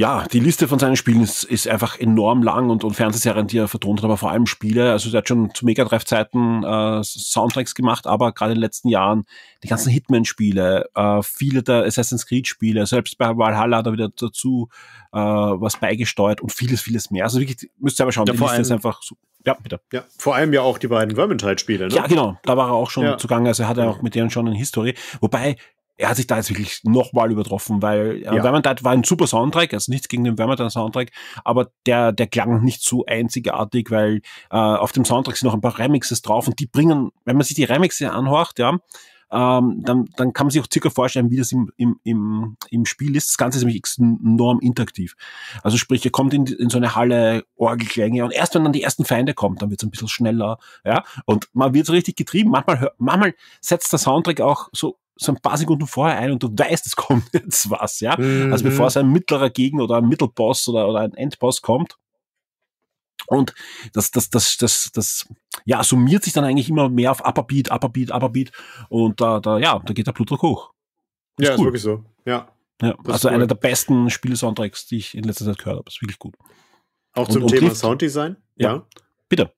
ja, die Liste von seinen Spielen ist, ist einfach enorm lang und, und Fernsehserien, die er vertont hat, aber vor allem Spiele. Also er hat schon zu Megadrive-Zeiten äh, Soundtracks gemacht, aber gerade in den letzten Jahren die ganzen Hitman-Spiele, äh, viele der Assassin's Creed-Spiele, selbst bei Valhalla hat er wieder dazu äh, was beigesteuert und vieles, vieles mehr. Also wirklich, müsst ihr aber schauen, ja, die Liste allem, ist einfach so. Ja, bitte. Ja, vor allem ja auch die beiden Vermintide-Spiele, ne? Ja, genau. Da war er auch schon ja. zugange. Also hat er auch mit denen schon eine Historie. Wobei, er hat sich da jetzt wirklich nochmal übertroffen, weil äh, ja. Vermandad war ein super Soundtrack, also nichts gegen den Vermandad Soundtrack, aber der, der klang nicht so einzigartig, weil äh, auf dem Soundtrack sind noch ein paar Remixes drauf und die bringen, wenn man sich die Remixes anhört, ja, ähm, dann, dann kann man sich auch circa vorstellen, wie das im, im, im, im Spiel ist. Das Ganze ist nämlich enorm interaktiv. Also sprich, ihr kommt in, in so eine Halle, Orgelklänge und erst wenn dann die ersten Feinde kommen, dann wird's ein bisschen schneller. Ja? Und man wird so richtig getrieben. Manchmal, manchmal setzt der Soundtrack auch so so ein paar Sekunden vorher ein und du weißt, es kommt jetzt was, ja. Mhm. Also bevor es mhm. ein mittlerer Gegner oder ein Mittelboss oder, oder ein Endboss kommt. Und das, das, das, das, das, ja, summiert sich dann eigentlich immer mehr auf Upper Beat, Upper Beat, Upper Beat. Und da, da, ja, da geht der Blutdruck hoch. Das ja, ist, cool. ist wirklich so. Ja. ja also cool. einer der besten spiel die ich in letzter Zeit gehört habe. Ist wirklich gut. Auch und, zum und Thema Sounddesign? Ja. ja. Bitte.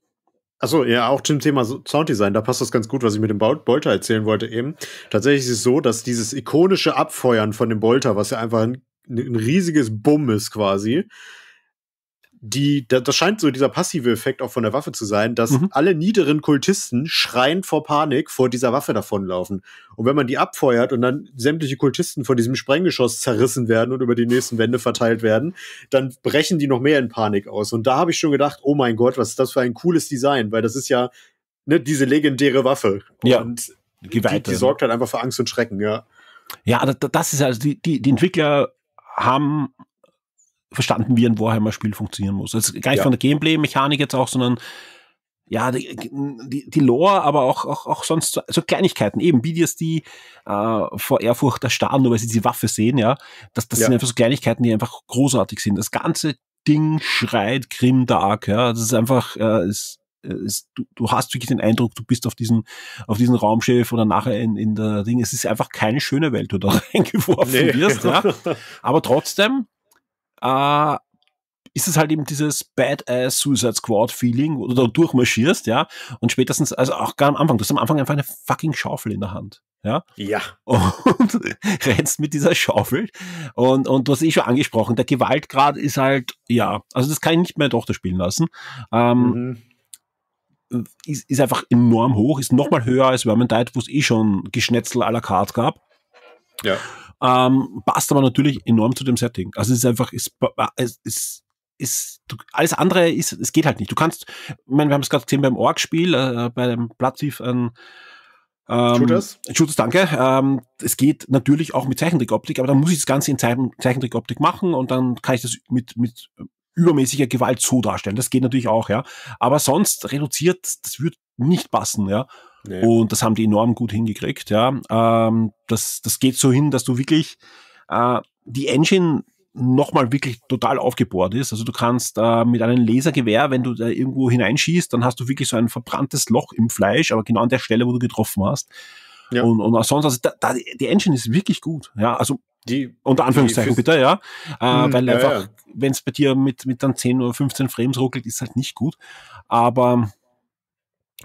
Achso, ja, auch zum Thema Sounddesign, da passt das ganz gut, was ich mit dem Bolter erzählen wollte eben. Tatsächlich ist es so, dass dieses ikonische Abfeuern von dem Bolter, was ja einfach ein, ein riesiges Bumm ist quasi, die, das scheint so dieser passive Effekt auch von der Waffe zu sein, dass mhm. alle niederen Kultisten schreiend vor Panik vor dieser Waffe davonlaufen. Und wenn man die abfeuert und dann sämtliche Kultisten von diesem Sprenggeschoss zerrissen werden und über die nächsten Wände verteilt werden, dann brechen die noch mehr in Panik aus. Und da habe ich schon gedacht, oh mein Gott, was ist das für ein cooles Design, weil das ist ja ne, diese legendäre Waffe. Ja. Und die, die sorgt halt einfach für Angst und Schrecken, ja. Ja, das ist also, die, die, die Entwickler haben verstanden, wie ein Warhammer-Spiel funktionieren muss. Also gar nicht ja. von der Gameplay-Mechanik jetzt auch, sondern ja, die, die, die Lore, aber auch, auch, auch sonst so also Kleinigkeiten, eben wie die die äh, vor Ehrfurcht erstarren, nur weil sie diese Waffe sehen, ja. Das, das ja. sind einfach so Kleinigkeiten, die einfach großartig sind. Das ganze Ding schreit Grim Dark, ja. Das ist einfach, äh, ist, ist, du, du hast wirklich den Eindruck, du bist auf diesem, auf diesem Raumschiff oder nachher in, in der Ding. Es ist einfach keine schöne Welt, wo du da reingeworfen nee. wirst. Ja. Aber trotzdem, äh, ist es halt eben dieses Badass Suicide Squad Feeling, wo du da durchmarschierst, ja. Und spätestens, also auch gar am Anfang, du hast am Anfang einfach eine fucking Schaufel in der Hand. Ja. Ja. Und rennst mit dieser Schaufel. Und, und du hast eh schon angesprochen, der Gewaltgrad ist halt, ja, also das kann ich nicht meine Tochter spielen lassen. Ähm, mhm. ist, ist einfach enorm hoch, ist nochmal höher als Vermintide, wo es eh schon Geschnetzel à la carte gab. Ja. Ähm, passt aber natürlich enorm zu dem Setting. Also es ist einfach, es, es, es ist, du, alles andere ist, es geht halt nicht. Du kannst, ich meine, wir haben es gerade gesehen beim Org-Spiel, äh, bei dem Platzhief an ähm, Shooters? Shooters, danke. Ähm, es geht natürlich auch mit Zeichentrickoptik, aber dann muss ich das Ganze in Zeichen, Zeichentrickoptik machen und dann kann ich das mit, mit übermäßiger Gewalt so darstellen. Das geht natürlich auch, ja. Aber sonst reduziert, das wird nicht passen, ja. Nee. Und das haben die enorm gut hingekriegt, ja. Ähm, das, das geht so hin, dass du wirklich äh, die Engine nochmal wirklich total aufgebohrt ist. Also du kannst äh, mit einem Lasergewehr, wenn du da irgendwo hineinschießt, dann hast du wirklich so ein verbranntes Loch im Fleisch, aber genau an der Stelle, wo du getroffen hast. Ja. Und, und sonst, also da, da, die Engine ist wirklich gut. Ja, also die unter Anführungszeichen bitte, ja. Äh, mhm, weil ja, einfach, ja. wenn es bei dir mit, mit dann 10 oder 15 Frames ruckelt, ist halt nicht gut. Aber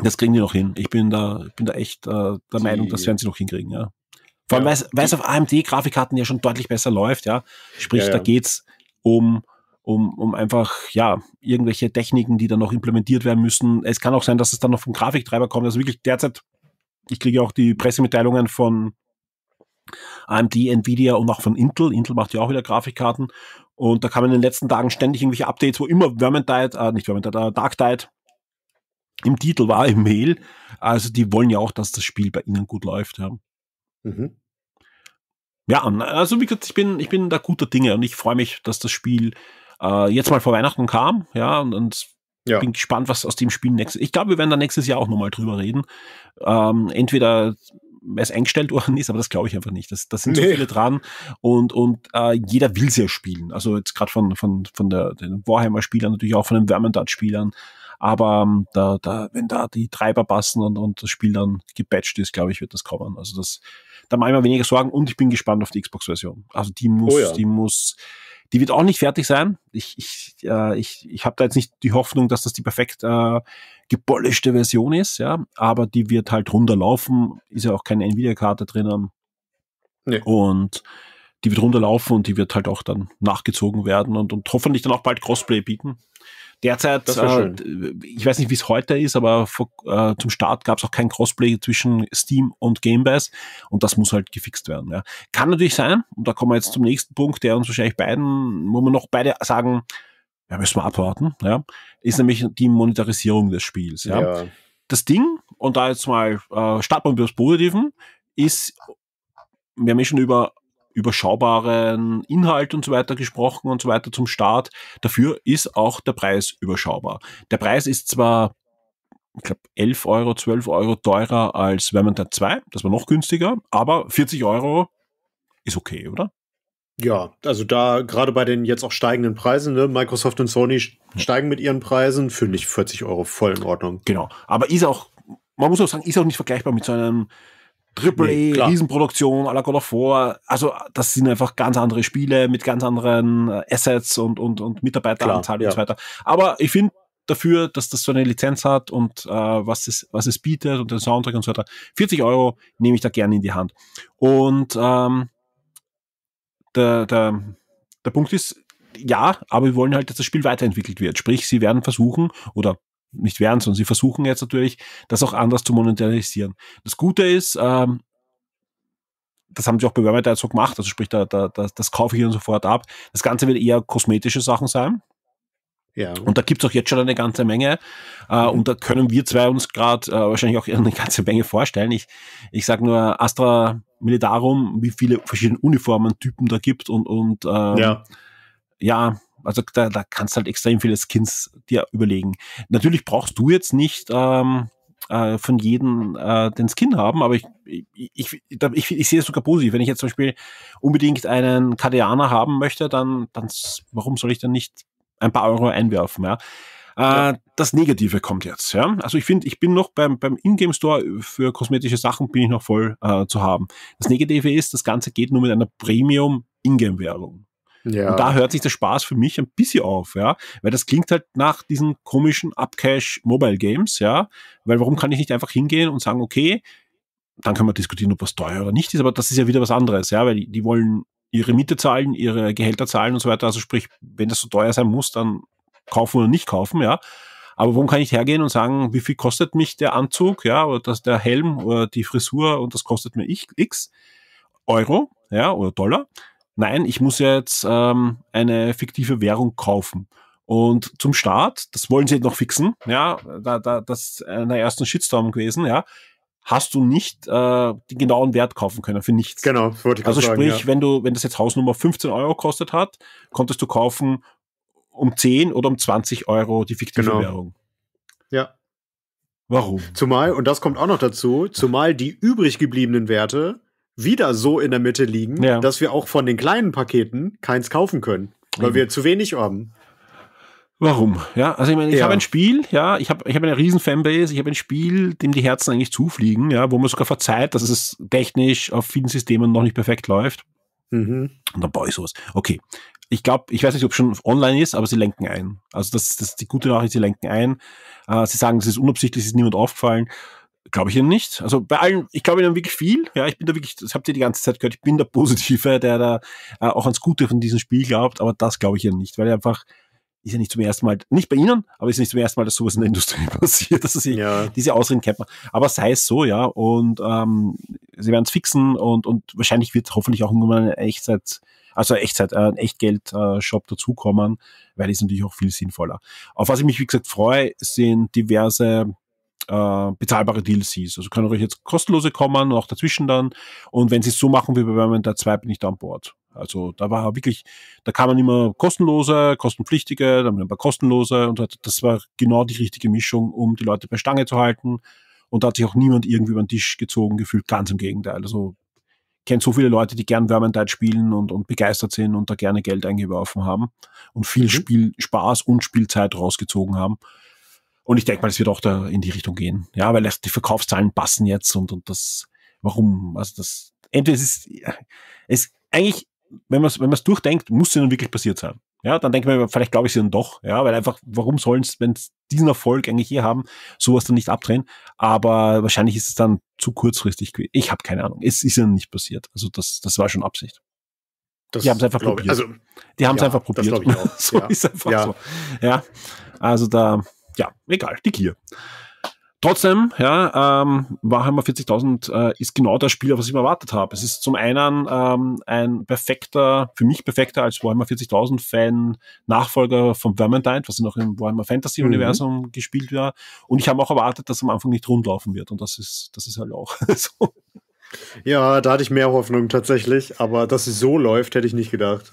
das kriegen die noch hin. Ich bin da, bin da echt äh, der die, Meinung, das werden sie noch hinkriegen, ja. Vor allem, ja, weil es auf AMD-Grafikkarten ja schon deutlich besser läuft, ja. Sprich, ja, da geht's um, um, um einfach, ja, irgendwelche Techniken, die dann noch implementiert werden müssen. Es kann auch sein, dass es dann noch vom Grafiktreiber kommt. Also wirklich derzeit, ich kriege auch die Pressemitteilungen von AMD, Nvidia und auch von Intel. Intel macht ja auch wieder Grafikkarten. Und da kamen in den letzten Tagen ständig irgendwelche Updates, wo immer Vermintide, äh, nicht Vermintide, äh, Darktide im Titel war, im Mail. Also die wollen ja auch, dass das Spiel bei ihnen gut läuft. Ja. Mhm. Ja, also wie gesagt, ich bin, ich bin da guter Dinge und ich freue mich, dass das Spiel äh, jetzt mal vor Weihnachten kam. Ja, und, und ja. bin gespannt, was aus dem Spiel nächstes. Ich glaube, wir werden da nächstes Jahr auch nochmal drüber reden. Ähm, entweder es eingestellt worden ist, aber das glaube ich einfach nicht. Das, das sind nee. so viele dran und, und äh, jeder will sie ja spielen. Also jetzt gerade von, von, von der, den Warhammer-Spielern, natürlich auch von den Vermandard-Spielern. Aber ähm, da, da, wenn da die Treiber passen und, und das Spiel dann gepatcht ist, glaube ich, wird das kommen. Also das, da mache ich mir weniger Sorgen und ich bin gespannt auf die Xbox-Version. Also die muss, oh ja. die muss, die wird auch nicht fertig sein. Ich, ich, äh, ich, ich habe da jetzt nicht die Hoffnung, dass das die perfekt äh, gepolischte Version ist, ja, aber die wird halt runterlaufen. Ist ja auch keine Nvidia-Karte drinnen. Nee. Und die wird runterlaufen und die wird halt auch dann nachgezogen werden und, und hoffentlich dann auch bald Crossplay bieten. Derzeit, äh, ich weiß nicht, wie es heute ist, aber vor, äh, zum Start gab es auch kein Crossplay zwischen Steam und Gamebase und das muss halt gefixt werden. Ja. Kann natürlich sein, und da kommen wir jetzt zum nächsten Punkt, der uns wahrscheinlich beiden, wo wir noch beide sagen, ja, müssen wir abwarten, ja, ist nämlich die Monetarisierung des Spiels. Ja. ja. Das Ding, und da jetzt mal äh, starten wir mit Positiven, ist, wir haben ja eh schon über überschaubaren Inhalt und so weiter gesprochen und so weiter zum Start. Dafür ist auch der Preis überschaubar. Der Preis ist zwar ich glaube, 11 Euro, 12 Euro teurer als Vermintide 2. Das war noch günstiger, aber 40 Euro ist okay, oder? Ja, also da gerade bei den jetzt auch steigenden Preisen, ne, Microsoft und Sony steigen mit ihren Preisen, finde ich 40 Euro voll in Ordnung. Genau, aber ist auch, man muss auch sagen, ist auch nicht vergleichbar mit so einem Triple nee, E, Riesenproduktion, aller Gott davor. Also das sind einfach ganz andere Spiele mit ganz anderen äh, Assets und, und, und Mitarbeiteranzahl ja. und so weiter. Aber ich finde dafür, dass das so eine Lizenz hat und äh, was, es, was es bietet und den Soundtrack und so weiter, 40 Euro nehme ich da gerne in die Hand. Und ähm, der, der, der Punkt ist, ja, aber wir wollen halt, dass das Spiel weiterentwickelt wird. Sprich, sie werden versuchen, oder nicht werden, sondern sie versuchen jetzt natürlich, das auch anders zu monetarisieren. Das Gute ist, ähm, das haben sie auch bei Wormite so gemacht, also sprich, da, da, das, das kaufe ich ihnen sofort ab. Das Ganze wird eher kosmetische Sachen sein. Ja. Und da gibt es auch jetzt schon eine ganze Menge. Äh, mhm. und da können wir zwei uns gerade äh, wahrscheinlich auch eine ganze Menge vorstellen. Ich, ich sage nur Astra Militarum, wie viele verschiedene Uniformentypen da gibt und, und ähm, ja. ja, also da, da kannst halt extrem viele Skins dir überlegen. Natürlich brauchst du jetzt nicht ähm, äh, von jedem äh, den Skin haben, aber ich, ich, ich, ich, ich sehe es sogar positiv. Wenn ich jetzt zum Beispiel unbedingt einen Kadianer haben möchte, dann, dann warum soll ich dann nicht ein paar Euro einwerfen? Ja? Äh, das Negative kommt jetzt. Ja? Also ich finde, ich bin noch beim, beim Ingame-Store für kosmetische Sachen bin ich noch voll äh, zu haben. Das Negative ist, das Ganze geht nur mit einer Premium-Ingame-Währung. Ja. Und da hört sich der Spaß für mich ein bisschen auf, ja. Weil das klingt halt nach diesen komischen Upcash Mobile Games, ja. Weil warum kann ich nicht einfach hingehen und sagen, okay, dann können wir diskutieren, ob was teuer oder nicht ist, aber das ist ja wieder was anderes, ja, weil die, die wollen ihre Miete zahlen, ihre Gehälter zahlen und so weiter. Also sprich, wenn das so teuer sein muss, dann kaufen oder nicht kaufen, ja. Aber warum kann ich hergehen und sagen, wie viel kostet mich der Anzug, ja, oder das, der Helm oder die Frisur und das kostet mir ich, X Euro, ja, oder Dollar nein, ich muss jetzt ähm, eine fiktive Währung kaufen. Und zum Start, das wollen sie jetzt noch fixen, ja, da, da, das ist einer ersten Shitstorm gewesen, ja, hast du nicht äh, den genauen Wert kaufen können für nichts. Genau, wollte ich Also sagen, sprich, ja. wenn du, wenn das jetzt Hausnummer 15 Euro kostet hat, konntest du kaufen um 10 oder um 20 Euro die fiktive genau. Währung. Ja. Warum? Zumal, und das kommt auch noch dazu, zumal die übrig gebliebenen Werte wieder so in der Mitte liegen, ja. dass wir auch von den kleinen Paketen keins kaufen können, weil mhm. wir zu wenig haben. Warum? Ja, also ich meine, ich ja. habe ein Spiel, ja, ich habe ich hab eine riesen Fanbase, ich habe ein Spiel, dem die Herzen eigentlich zufliegen, ja, wo man sogar verzeiht, dass es technisch auf vielen Systemen noch nicht perfekt läuft. Mhm. Und dann baue ich sowas. Okay. Ich glaube, ich weiß nicht, ob es schon online ist, aber sie lenken ein. Also das, das ist die gute Nachricht, sie lenken ein. Äh, sie sagen, es ist unabsichtlich, es ist niemand aufgefallen. Glaube ich Ihnen nicht. Also bei allen, ich glaube Ihnen wirklich viel. Ja, ich bin da wirklich, das habt ihr die ganze Zeit gehört, ich bin der Positive, der da äh, auch ans Gute von diesem Spiel glaubt, aber das glaube ich Ihnen nicht, weil er einfach ist ja nicht zum ersten Mal, nicht bei Ihnen, aber ist nicht zum ersten Mal, dass sowas in der Industrie passiert, dass sie ja. diese Ausreden kämpfen. Aber sei es so, ja, und ähm, sie werden es fixen und, und wahrscheinlich wird hoffentlich auch irgendwann eine Echtzeit, also Echtzeit, äh, ein Echtgeld-Shop äh, dazukommen, weil ist natürlich auch viel sinnvoller. Auf was ich mich, wie gesagt, freue, sind diverse äh, bezahlbare DLCs. Also können euch jetzt kostenlose kommen, auch dazwischen dann. Und wenn sie es so machen wie bei Vermintide 2, bin ich da an Bord. Also da war wirklich, da kamen immer kostenlose, kostenpflichtige, dann ein paar kostenlose und das war genau die richtige Mischung, um die Leute bei Stange zu halten. Und da hat sich auch niemand irgendwie über den Tisch gezogen gefühlt, ganz im Gegenteil. Also ich kenne so viele Leute, die gern Vermintide spielen und, und begeistert sind und da gerne Geld eingeworfen haben und viel mhm. Spiel, Spaß und Spielzeit rausgezogen haben. Und ich denke mal, es wird auch da in die Richtung gehen. Ja, weil die Verkaufszahlen passen jetzt und, und das, warum? Also das, entweder es ist, es, eigentlich, wenn man es wenn man's durchdenkt, muss es dann wirklich passiert sein. Ja, dann denkt man, vielleicht glaube ich sie dann doch. Ja, weil einfach, warum sollen es, wenn diesen Erfolg eigentlich hier haben, sowas dann nicht abdrehen? Aber wahrscheinlich ist es dann zu kurzfristig. Ich habe keine Ahnung. Es ist ihnen nicht passiert. Also das, das war schon Absicht. Das die haben es einfach probiert. Ich, also, die haben es ja, einfach probiert. Das ich auch. so ja. ist einfach ja. so. Ja, also da, ja, egal, die Gier. Trotzdem, ja, ähm, Warhammer 40.000 äh, ist genau das Spiel, was ich mir erwartet habe. Es ist zum einen ähm, ein perfekter, für mich perfekter als Warhammer 40.000 Fan Nachfolger von Vermintide, was noch im Warhammer Fantasy mhm. Universum mhm. gespielt war. Und ich habe auch erwartet, dass am Anfang nicht rundlaufen wird. Und das ist, das ist halt auch so. Ja, da hatte ich mehr Hoffnung tatsächlich, aber dass es so läuft, hätte ich nicht gedacht.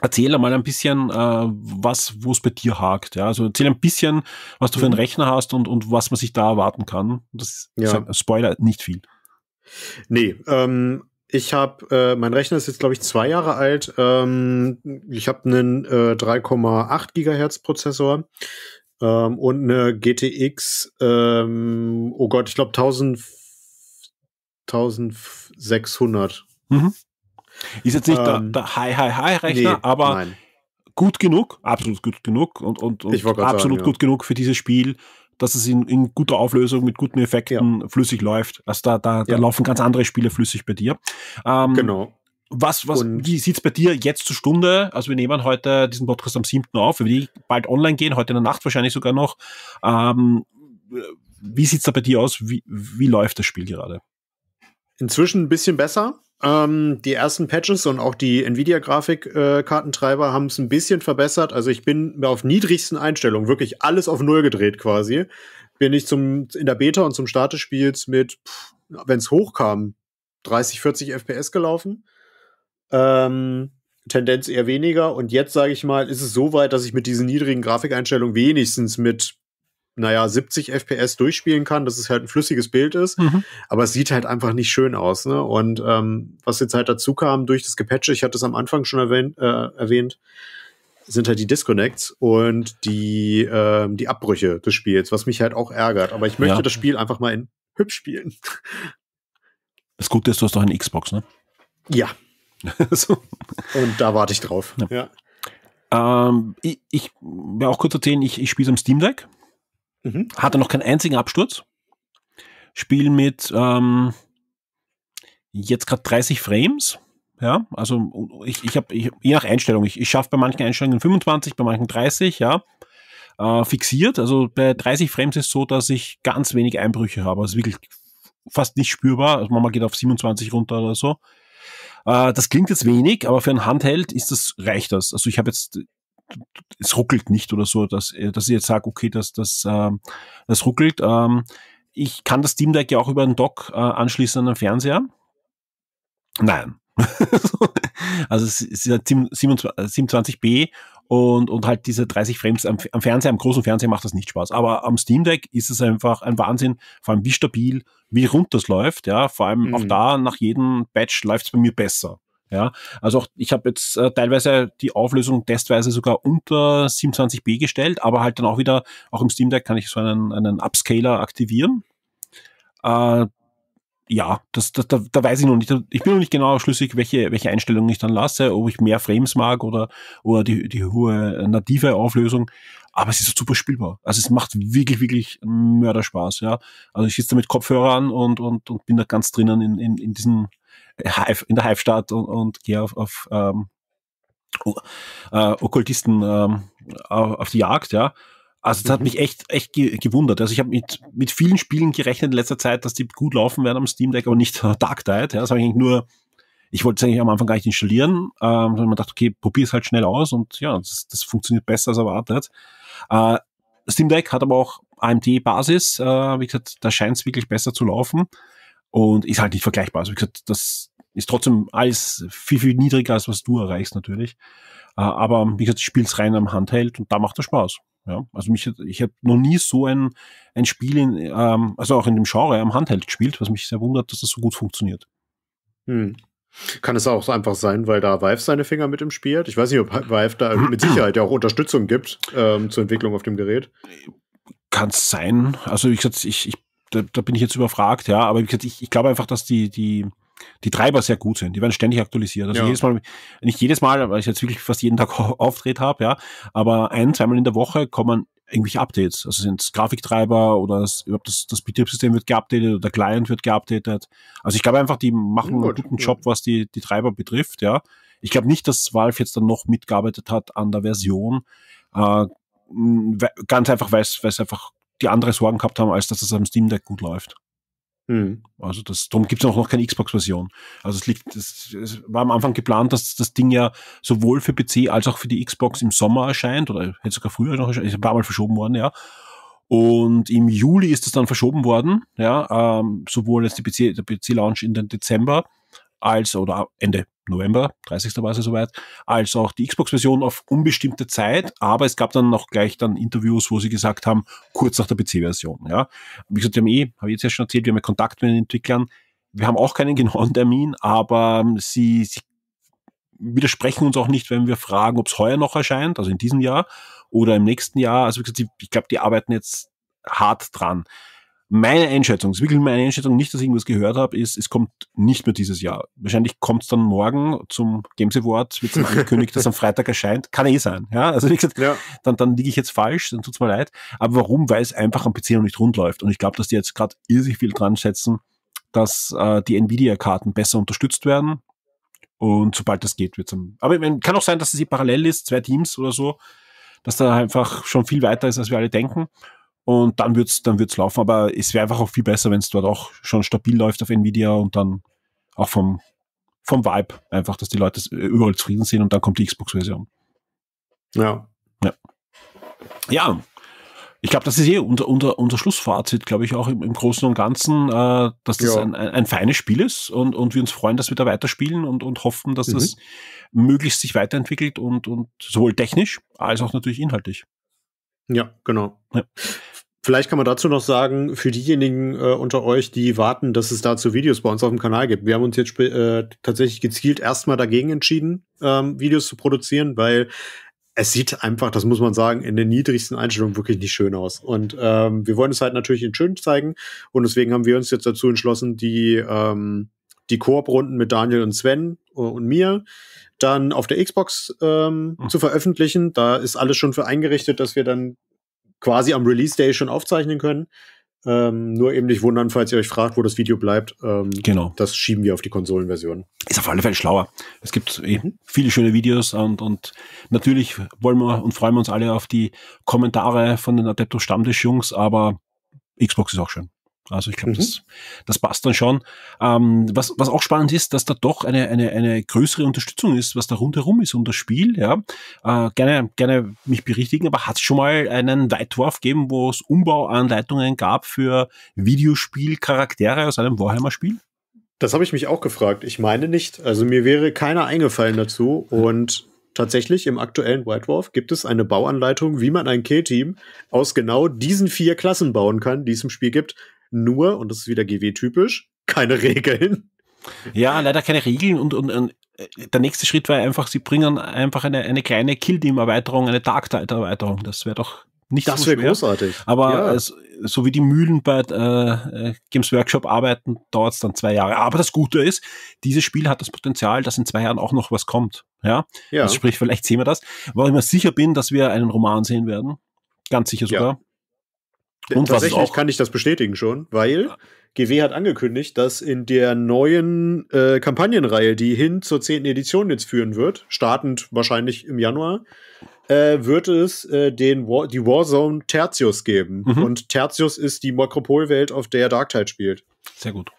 Erzähl mal ein bisschen, äh, was, wo es bei dir hakt. Ja? Also erzähl ein bisschen, was du für einen mhm. Rechner hast und, und was man sich da erwarten kann. Das ja. ist Spoiler, nicht viel. Nee, ähm, ich habe, äh, mein Rechner ist jetzt, glaube ich, zwei Jahre alt. Ähm, ich habe einen äh, 3,8 Gigahertz Prozessor ähm, und eine GTX, ähm, oh Gott, ich glaube 1600. Mhm. Ist jetzt nicht ähm, der, High-High-High-Rechner, nee, aber nein. gut genug, absolut gut genug und, und, und absolut sagen, ja. gut genug für dieses Spiel, dass es in, in guter Auflösung mit guten Effekten ja. flüssig läuft. Also da, da, da ja. laufen ganz andere Spiele flüssig bei dir. Ähm, genau. Was, was, und wie sieht's bei dir jetzt zur Stunde? Also wir nehmen heute diesen Podcast am 7. auf, wir werden eh bald online gehen, heute in der Nacht wahrscheinlich sogar noch. Ähm, wie es da bei dir aus? Wie, wie läuft das Spiel gerade? Inzwischen ein bisschen besser. Ähm, die ersten Patches und auch die Nvidia-Grafikkartentreiber äh, haben es ein bisschen verbessert. Also ich bin auf niedrigsten Einstellungen, wirklich alles auf Null gedreht quasi. Bin ich zum, in der Beta und zum Start des Spiels mit, wenn es hochkam, 30, 40 FPS gelaufen. Ähm, Tendenz eher weniger. Und jetzt, sage ich mal, ist es so weit, dass ich mit diesen niedrigen Grafikeinstellungen wenigstens mit naja, 70 FPS durchspielen kann, dass es halt ein flüssiges Bild ist, mhm. aber es sieht halt einfach nicht schön aus. Ne? Und ähm, was jetzt halt dazu kam durch das Gepatche, ich hatte es am Anfang schon erwähnt, äh, erwähnt sind halt die Disconnects und die, äh, die Abbrüche des Spiels, was mich halt auch ärgert. Aber ich möchte ja. das Spiel einfach mal in hübsch spielen. Das Gute ist, du hast doch eine Xbox, ne? Ja. so. Und da warte ich drauf. Ja. ja. Ähm, ich, ich will auch kurz erzählen, ich, ich spiele es am Steam Deck. Mhm. Hatte noch keinen einzigen Absturz. Spiel mit ähm, jetzt gerade 30 Frames. Ja, also ich, ich habe je nach Einstellung, ich, ich schaffe bei manchen Einstellungen 25, bei manchen 30, ja, äh, fixiert. Also bei 30 Frames ist es so, dass ich ganz wenig Einbrüche habe. Also wirklich fast nicht spürbar. Also manchmal geht auf 27 runter oder so. Äh, das klingt jetzt wenig, aber für ein Handheld ist das, reicht das. Also ich habe jetzt es ruckelt nicht oder so, dass, äh, dass ich jetzt sage, okay, das, das, ähm, das ruckelt. Ähm, ich kann das Steam Deck ja auch über einen Dock äh, anschließen an den Fernseher. Nein. also es ist ja 27b äh, und, und halt diese 30 Frames am, am, Fernseher, am großen Fernseher macht das nicht Spaß. Aber am Steam Deck ist es einfach ein Wahnsinn, vor allem wie stabil, wie rund das läuft. Ja, vor allem mhm. auch da nach jedem Batch läuft es bei mir besser. Ja, also auch, ich habe jetzt äh, teilweise die Auflösung testweise sogar unter 27b gestellt, aber halt dann auch wieder, auch im Steam Deck kann ich so einen, einen Upscaler aktivieren. Äh, ja, das, das, da, da weiß ich noch nicht. Ich bin noch nicht genau schlüssig, welche, welche Einstellungen ich dann lasse, ob ich mehr Frames mag oder, oder die, die hohe äh, native Auflösung. Aber es ist super spielbar. Also es macht wirklich, wirklich Mörderspaß, ja. Also ich sitze da mit Kopfhörern und, und, und bin da ganz drinnen in, in, in diesen in der Halbstadt und, und gehe auf, auf ähm, äh, Okkultisten ähm, auf die Jagd, ja. Also das mhm. hat mich echt, echt gewundert. Also ich habe mit, mit vielen Spielen gerechnet in letzter Zeit, dass die gut laufen werden am Steam Deck, aber nicht äh, Dark Tide. Ja. Das habe ich eigentlich nur, ich wollte es eigentlich am Anfang gar nicht installieren, ähm, sondern man dachte, okay, probier es halt schnell aus und ja, das, das funktioniert besser als erwartet. Äh, Steam Deck hat aber auch AMD-Basis, äh, wie gesagt, da scheint es wirklich besser zu laufen. Und ist halt nicht vergleichbar. Also wie gesagt, das ist trotzdem alles viel, viel niedriger, als was du erreichst natürlich. Äh, aber wie gesagt, ich spiele es rein am Handheld und da macht es Spaß. Ja, also mich, ich habe noch nie so ein, ein Spiel, in, ähm, also auch in dem Genre am Handheld gespielt, was mich sehr wundert, dass das so gut funktioniert. Hm. Kann es auch einfach sein, weil da Vive seine Finger mit im Spiel hat? Ich weiß nicht, ob Vive da mit Sicherheit ja auch Unterstützung gibt ähm, zur Entwicklung auf dem Gerät. Kann es sein. Also wie gesagt, ich, ich da, da bin ich jetzt überfragt, ja. Aber ich, ich glaube einfach, dass die, die, die Treiber sehr gut sind. Die werden ständig aktualisiert. Also ja. jedes Mal, nicht jedes Mal, weil ich jetzt wirklich fast jeden Tag Auftritt habe, ja, aber ein, zweimal in der Woche kommen irgendwelche Updates. Also sind es Grafiktreiber oder das, das, das Betriebssystem wird geupdatet oder der Client wird geupdatet. Also ich glaube einfach, die machen gut, einen guten Job, was die, die Treiber betrifft, ja. Ich glaube nicht, dass Valve jetzt dann noch mitgearbeitet hat an der Version. Äh, ganz einfach, weil es einfach die andere Sorgen gehabt haben, als dass das am Steam Deck gut läuft. Mhm. Also das, darum gibt es auch noch keine Xbox-Version. Also es liegt, es, es, war am Anfang geplant, dass das Ding ja sowohl für PC als auch für die Xbox im Sommer erscheint oder hätte sogar früher noch erscheint, ist ein paar Mal verschoben worden, ja. Und im Juli ist es dann verschoben worden, ja, ähm, sowohl jetzt die PC, der PC-Launch in den Dezember als oder Ende November, 30. war es ja soweit, als auch die Xbox-Version auf unbestimmte Zeit, aber es gab dann noch gleich dann Interviews, wo sie gesagt haben, kurz nach der PC-Version. Ja. Wie gesagt, wir haben eh, habe ich jetzt ja schon erzählt, wir haben ja Kontakt mit den Entwicklern. Wir haben auch keinen genauen Termin, aber ähm, sie, sie widersprechen uns auch nicht, wenn wir fragen, ob es heuer noch erscheint, also in diesem Jahr oder im nächsten Jahr. Also wie gesagt, ich glaube, die arbeiten jetzt hart dran meine Einschätzung, es ist wirklich meine Einschätzung, nicht, dass ich irgendwas gehört habe, ist, es kommt nicht mehr dieses Jahr. Wahrscheinlich kommt es dann morgen zum Games Award, wird es angekündigt, dass am Freitag erscheint. Kann eh sein. Ja, also wie gesagt, ja. dann, dann liege ich jetzt falsch, dann tut es mir leid. Aber warum? Weil es einfach am PC noch nicht rund läuft. Und ich glaube, dass die jetzt gerade irrsinnig viel dran schätzen, dass äh, die Nvidia-Karten besser unterstützt werden. Und sobald das geht, wird's am. Aber ich mein, kann auch sein, dass es das parallel ist, zwei Teams oder so, dass da einfach schon viel weiter ist, als wir alle denken. Und dann wird's, dann wird's laufen. Aber es wäre einfach auch viel besser, wenn es dort auch schon stabil läuft auf Nvidia und dann auch vom, vom Vibe einfach, dass die Leute äh, überall zufrieden sind und dann kommt die Xbox-Version. Ja. Ja. Ja. Ich glaube, das ist eh unser, unser, unser Schlussfazit, glaube ich, auch im, im Großen und Ganzen, äh, dass das ein, ein, ein, feines Spiel ist und, und wir uns freuen, dass wir da weiterspielen und, und hoffen, dass mhm. das möglichst sich weiterentwickelt und, und sowohl technisch als auch natürlich inhaltlich. Ja, genau. Ja. Vielleicht kann man dazu noch sagen, für diejenigen äh, unter euch, die warten, dass es dazu Videos bei uns auf dem Kanal gibt. Wir haben uns jetzt äh, tatsächlich gezielt erstmal dagegen entschieden, ähm, Videos zu produzieren, weil es sieht einfach, das muss man sagen, in den niedrigsten Einstellungen wirklich nicht schön aus. Und ähm, wir wollen es halt natürlich in schön zeigen. Und deswegen haben wir uns jetzt dazu entschlossen, die, ähm, die Koop-Runden mit Daniel und Sven und, äh, und mir dann auf der Xbox ähm, mhm. zu veröffentlichen. Da ist alles schon für eingerichtet, dass wir dann quasi am Release Day schon aufzeichnen können. Ähm, nur eben nicht wundern, falls ihr euch fragt, wo das Video bleibt. Ähm, genau. Das schieben wir auf die Konsolenversion. Ist auf alle Fälle schlauer. Es gibt eh mhm. viele schöne Videos und, und natürlich wollen wir und freuen wir uns alle auf die Kommentare von den Adeptus Stammtisch Jungs, aber Xbox ist auch schön. Also ich glaube, mhm. das, das passt dann schon. Ähm, was, was auch spannend ist, dass da doch eine, eine, eine größere Unterstützung ist, was da rundherum ist um das Spiel. Ja. Äh, gerne, gerne mich berichtigen, aber hat es schon mal einen Weitwurf gegeben, wo es Umbauanleitungen gab für Videospielcharaktere aus einem Warhammer-Spiel? Das habe ich mich auch gefragt. Ich meine nicht. Also mir wäre keiner eingefallen dazu. Und tatsächlich im aktuellen White Dwarf gibt es eine Bauanleitung, wie man ein K-Team aus genau diesen vier Klassen bauen kann, die es im Spiel gibt. Nur, und das ist wieder GW-typisch, keine Regeln. Ja, leider keine Regeln und, und, und äh, der nächste Schritt war einfach, sie bringen einfach eine, eine kleine Kill-Team-Erweiterung, eine Dark Knight-Erweiterung. Das wäre doch nicht das so schwer. Das wäre großartig. Aber ja. es, so wie die Mühlen bei äh, äh Games Workshop arbeiten, dauert es dann zwei Jahre. Aber das Gute ist, dieses Spiel hat das Potenzial, dass in zwei Jahren auch noch was kommt. Ja, ja. Also sprich, vielleicht sehen wir das. Weil ich mir sicher bin, dass wir einen Roman sehen werden. Ganz sicher sogar. Ja. Und Tatsächlich kann ich das bestätigen schon, weil GW hat angekündigt, dass in der neuen äh, Kampagnenreihe, die hin zur 10. Edition jetzt führen wird, startend wahrscheinlich im Januar, äh, wird es äh, den War die Warzone Tertius geben. Mhm. Und Tertius ist die Makropolwelt, auf der Darktide spielt. Sehr gut.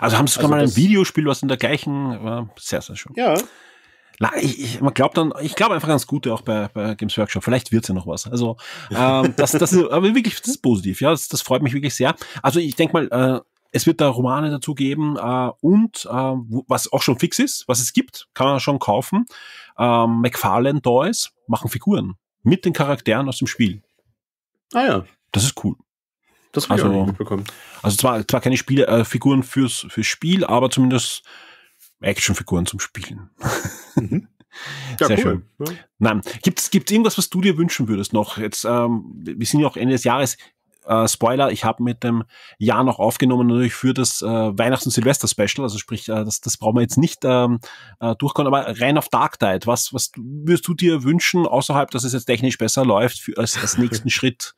Also haben sie sogar also mal ein Videospiel, was in der gleichen war. Äh, sehr, sehr schön. Ja, na, ich, ich, man glaubt dann, ich glaube einfach ganz gute auch bei, bei Games Workshop. Vielleicht wird's ja noch was. Also ähm, das, das ist aber wirklich, das ist positiv, ja. Das, das freut mich wirklich sehr. Also ich denke mal, äh, es wird da Romane dazu geben äh, und äh, was auch schon fix ist, was es gibt, kann man schon kaufen. Ähm, McFarlane Toys machen Figuren mit den Charakteren aus dem Spiel. Ah ja. Das ist cool. Das habe also, ich auch nicht also mitbekommen. Also zwar, zwar keine Spiele, äh, Figuren fürs, fürs Spiel, aber zumindest Actionfiguren zum Spielen. Mhm. Ja, Sehr cool. schön. Ja. Gibt es irgendwas, was du dir wünschen würdest noch? Jetzt, ähm, wir sind ja auch Ende des Jahres. Äh, Spoiler, ich habe mit dem Jahr noch aufgenommen, natürlich für das äh, Weihnachts- und Silvester-Special, also sprich, äh, das, das brauchen wir jetzt nicht ähm, äh, durchkommen, aber rein auf Dark Tide, was, was würdest du dir wünschen, außerhalb, dass es jetzt technisch besser läuft, für, als, als nächsten Schritt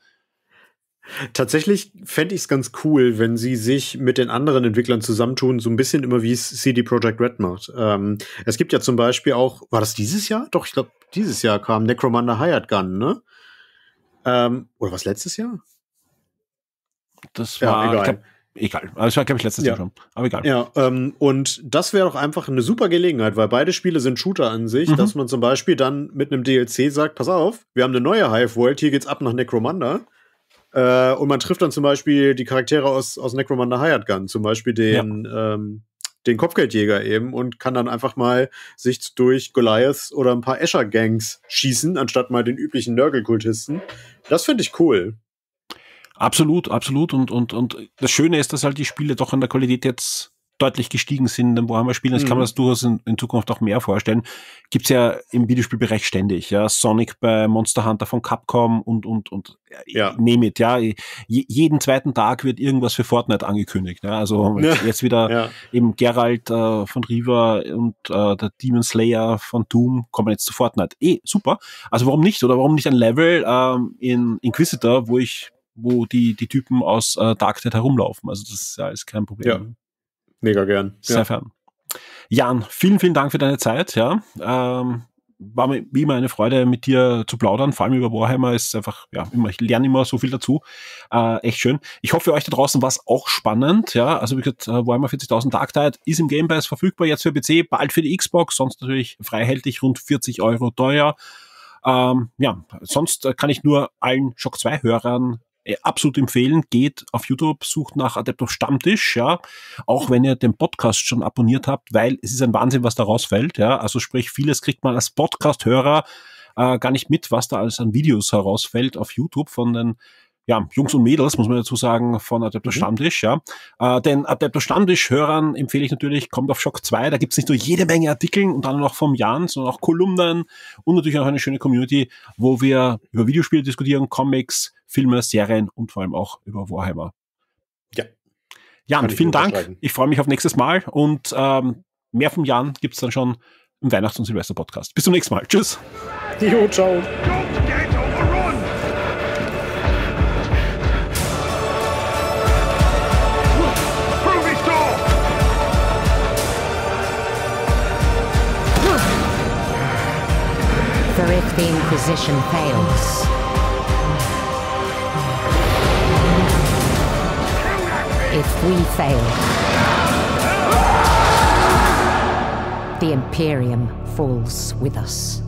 Tatsächlich fände ich es ganz cool, wenn sie sich mit den anderen Entwicklern zusammentun, so ein bisschen immer wie es CD Projekt Red macht. Ähm, es gibt ja zum Beispiel auch, war das dieses Jahr? Doch, ich glaube, dieses Jahr kam Necromunda Hired Gun, ne? Ähm, oder was letztes Jahr? Das war, ja, egal. egal. Also das war, glaube ich, letztes ja. Jahr schon. Aber egal. Ja, ähm, und das wäre doch einfach eine super Gelegenheit, weil beide Spiele sind Shooter an sich, mhm. dass man zum Beispiel dann mit einem DLC sagt, pass auf, wir haben eine neue Hive World, hier geht's ab nach Necromunda. Äh, und man trifft dann zum Beispiel die Charaktere aus, aus Necromunda Hired Gun, zum Beispiel den, ja. ähm, den Kopfgeldjäger eben und kann dann einfach mal sich durch Goliaths oder ein paar Escher-Gangs schießen, anstatt mal den üblichen Nörgelkultisten. Das finde ich cool. Absolut, absolut. Und, und, und das Schöne ist, dass halt die Spiele doch an der Qualität jetzt deutlich gestiegen sind im Warhammer-Spielen. Ich mhm. kann mir das durchaus in, in, Zukunft auch mehr vorstellen. Gibt's ja im Videospielbereich ständig, ja. Sonic bei Monster Hunter von Capcom und, und, und, ja. name it, ja. jeden zweiten Tag wird irgendwas für Fortnite angekündigt, ja. Ne? Also ja. jetzt wieder ja. eben Geralt äh, von Riva und äh, der Demon Slayer von Doom kommen jetzt zu Fortnite. Eh, super. Also warum nicht? Oder warum nicht ein Level ähm, in Inquisitor, wo ich wo die, die Typen aus äh, Darknet herumlaufen. Also das ist ja alles kein Problem. Mega gern. Sehr ja. fern. Jan, vielen, vielen Dank für deine Zeit. Ja, ähm, war mir wie immer eine Freude, mit dir zu plaudern. Vor allem über Warhammer ist einfach, ja, immer, ich lerne immer so viel dazu. Äh, echt schön. Ich hoffe, euch da draußen war es auch spannend. Ja, also wie gesagt, äh, Warhammer 40.000 Dark Tide ist im Game Pass verfügbar, jetzt für PC, bald für die Xbox, sonst natürlich freihältig rund 40 Euro teuer. Ähm, ja, sonst äh, kann ich nur allen Shock 2 Hörern äh, absolut empfehlen. Geht auf YouTube, sucht nach Adeptus Stammtisch, ja. Auch wenn ihr den Podcast schon abonniert habt, weil es ist ein Wahnsinn, was da rausfällt, ja. Also sprich, vieles kriegt man als Podcast-Hörer äh, gar nicht mit, was da alles an Videos herausfällt auf YouTube von den ja, Jungs und Mädels, muss man dazu sagen, von Adeptus mhm. Stammtisch, ja. Äh, den Adeptus Stammtisch-Hörern empfehle ich natürlich, kommt auf Shock 2, da gibt es nicht nur jede Menge Artikel, und dann noch vom Jan, sondern auch Kolumnen und natürlich auch eine schöne Community, wo wir über Videospiele diskutieren, Comics, Filme, Serien und vor allem auch über Warhammer. Ja. Jan, vielen Dank. Ich freue mich auf nächstes Mal und ähm, mehr vom Jan gibt es dann schon im Weihnachts- und Silvester-Podcast. Bis zum nächsten Mal. Tschüss. Jo, ciao. The Inquisition fails. If we fail, the Imperium falls with us.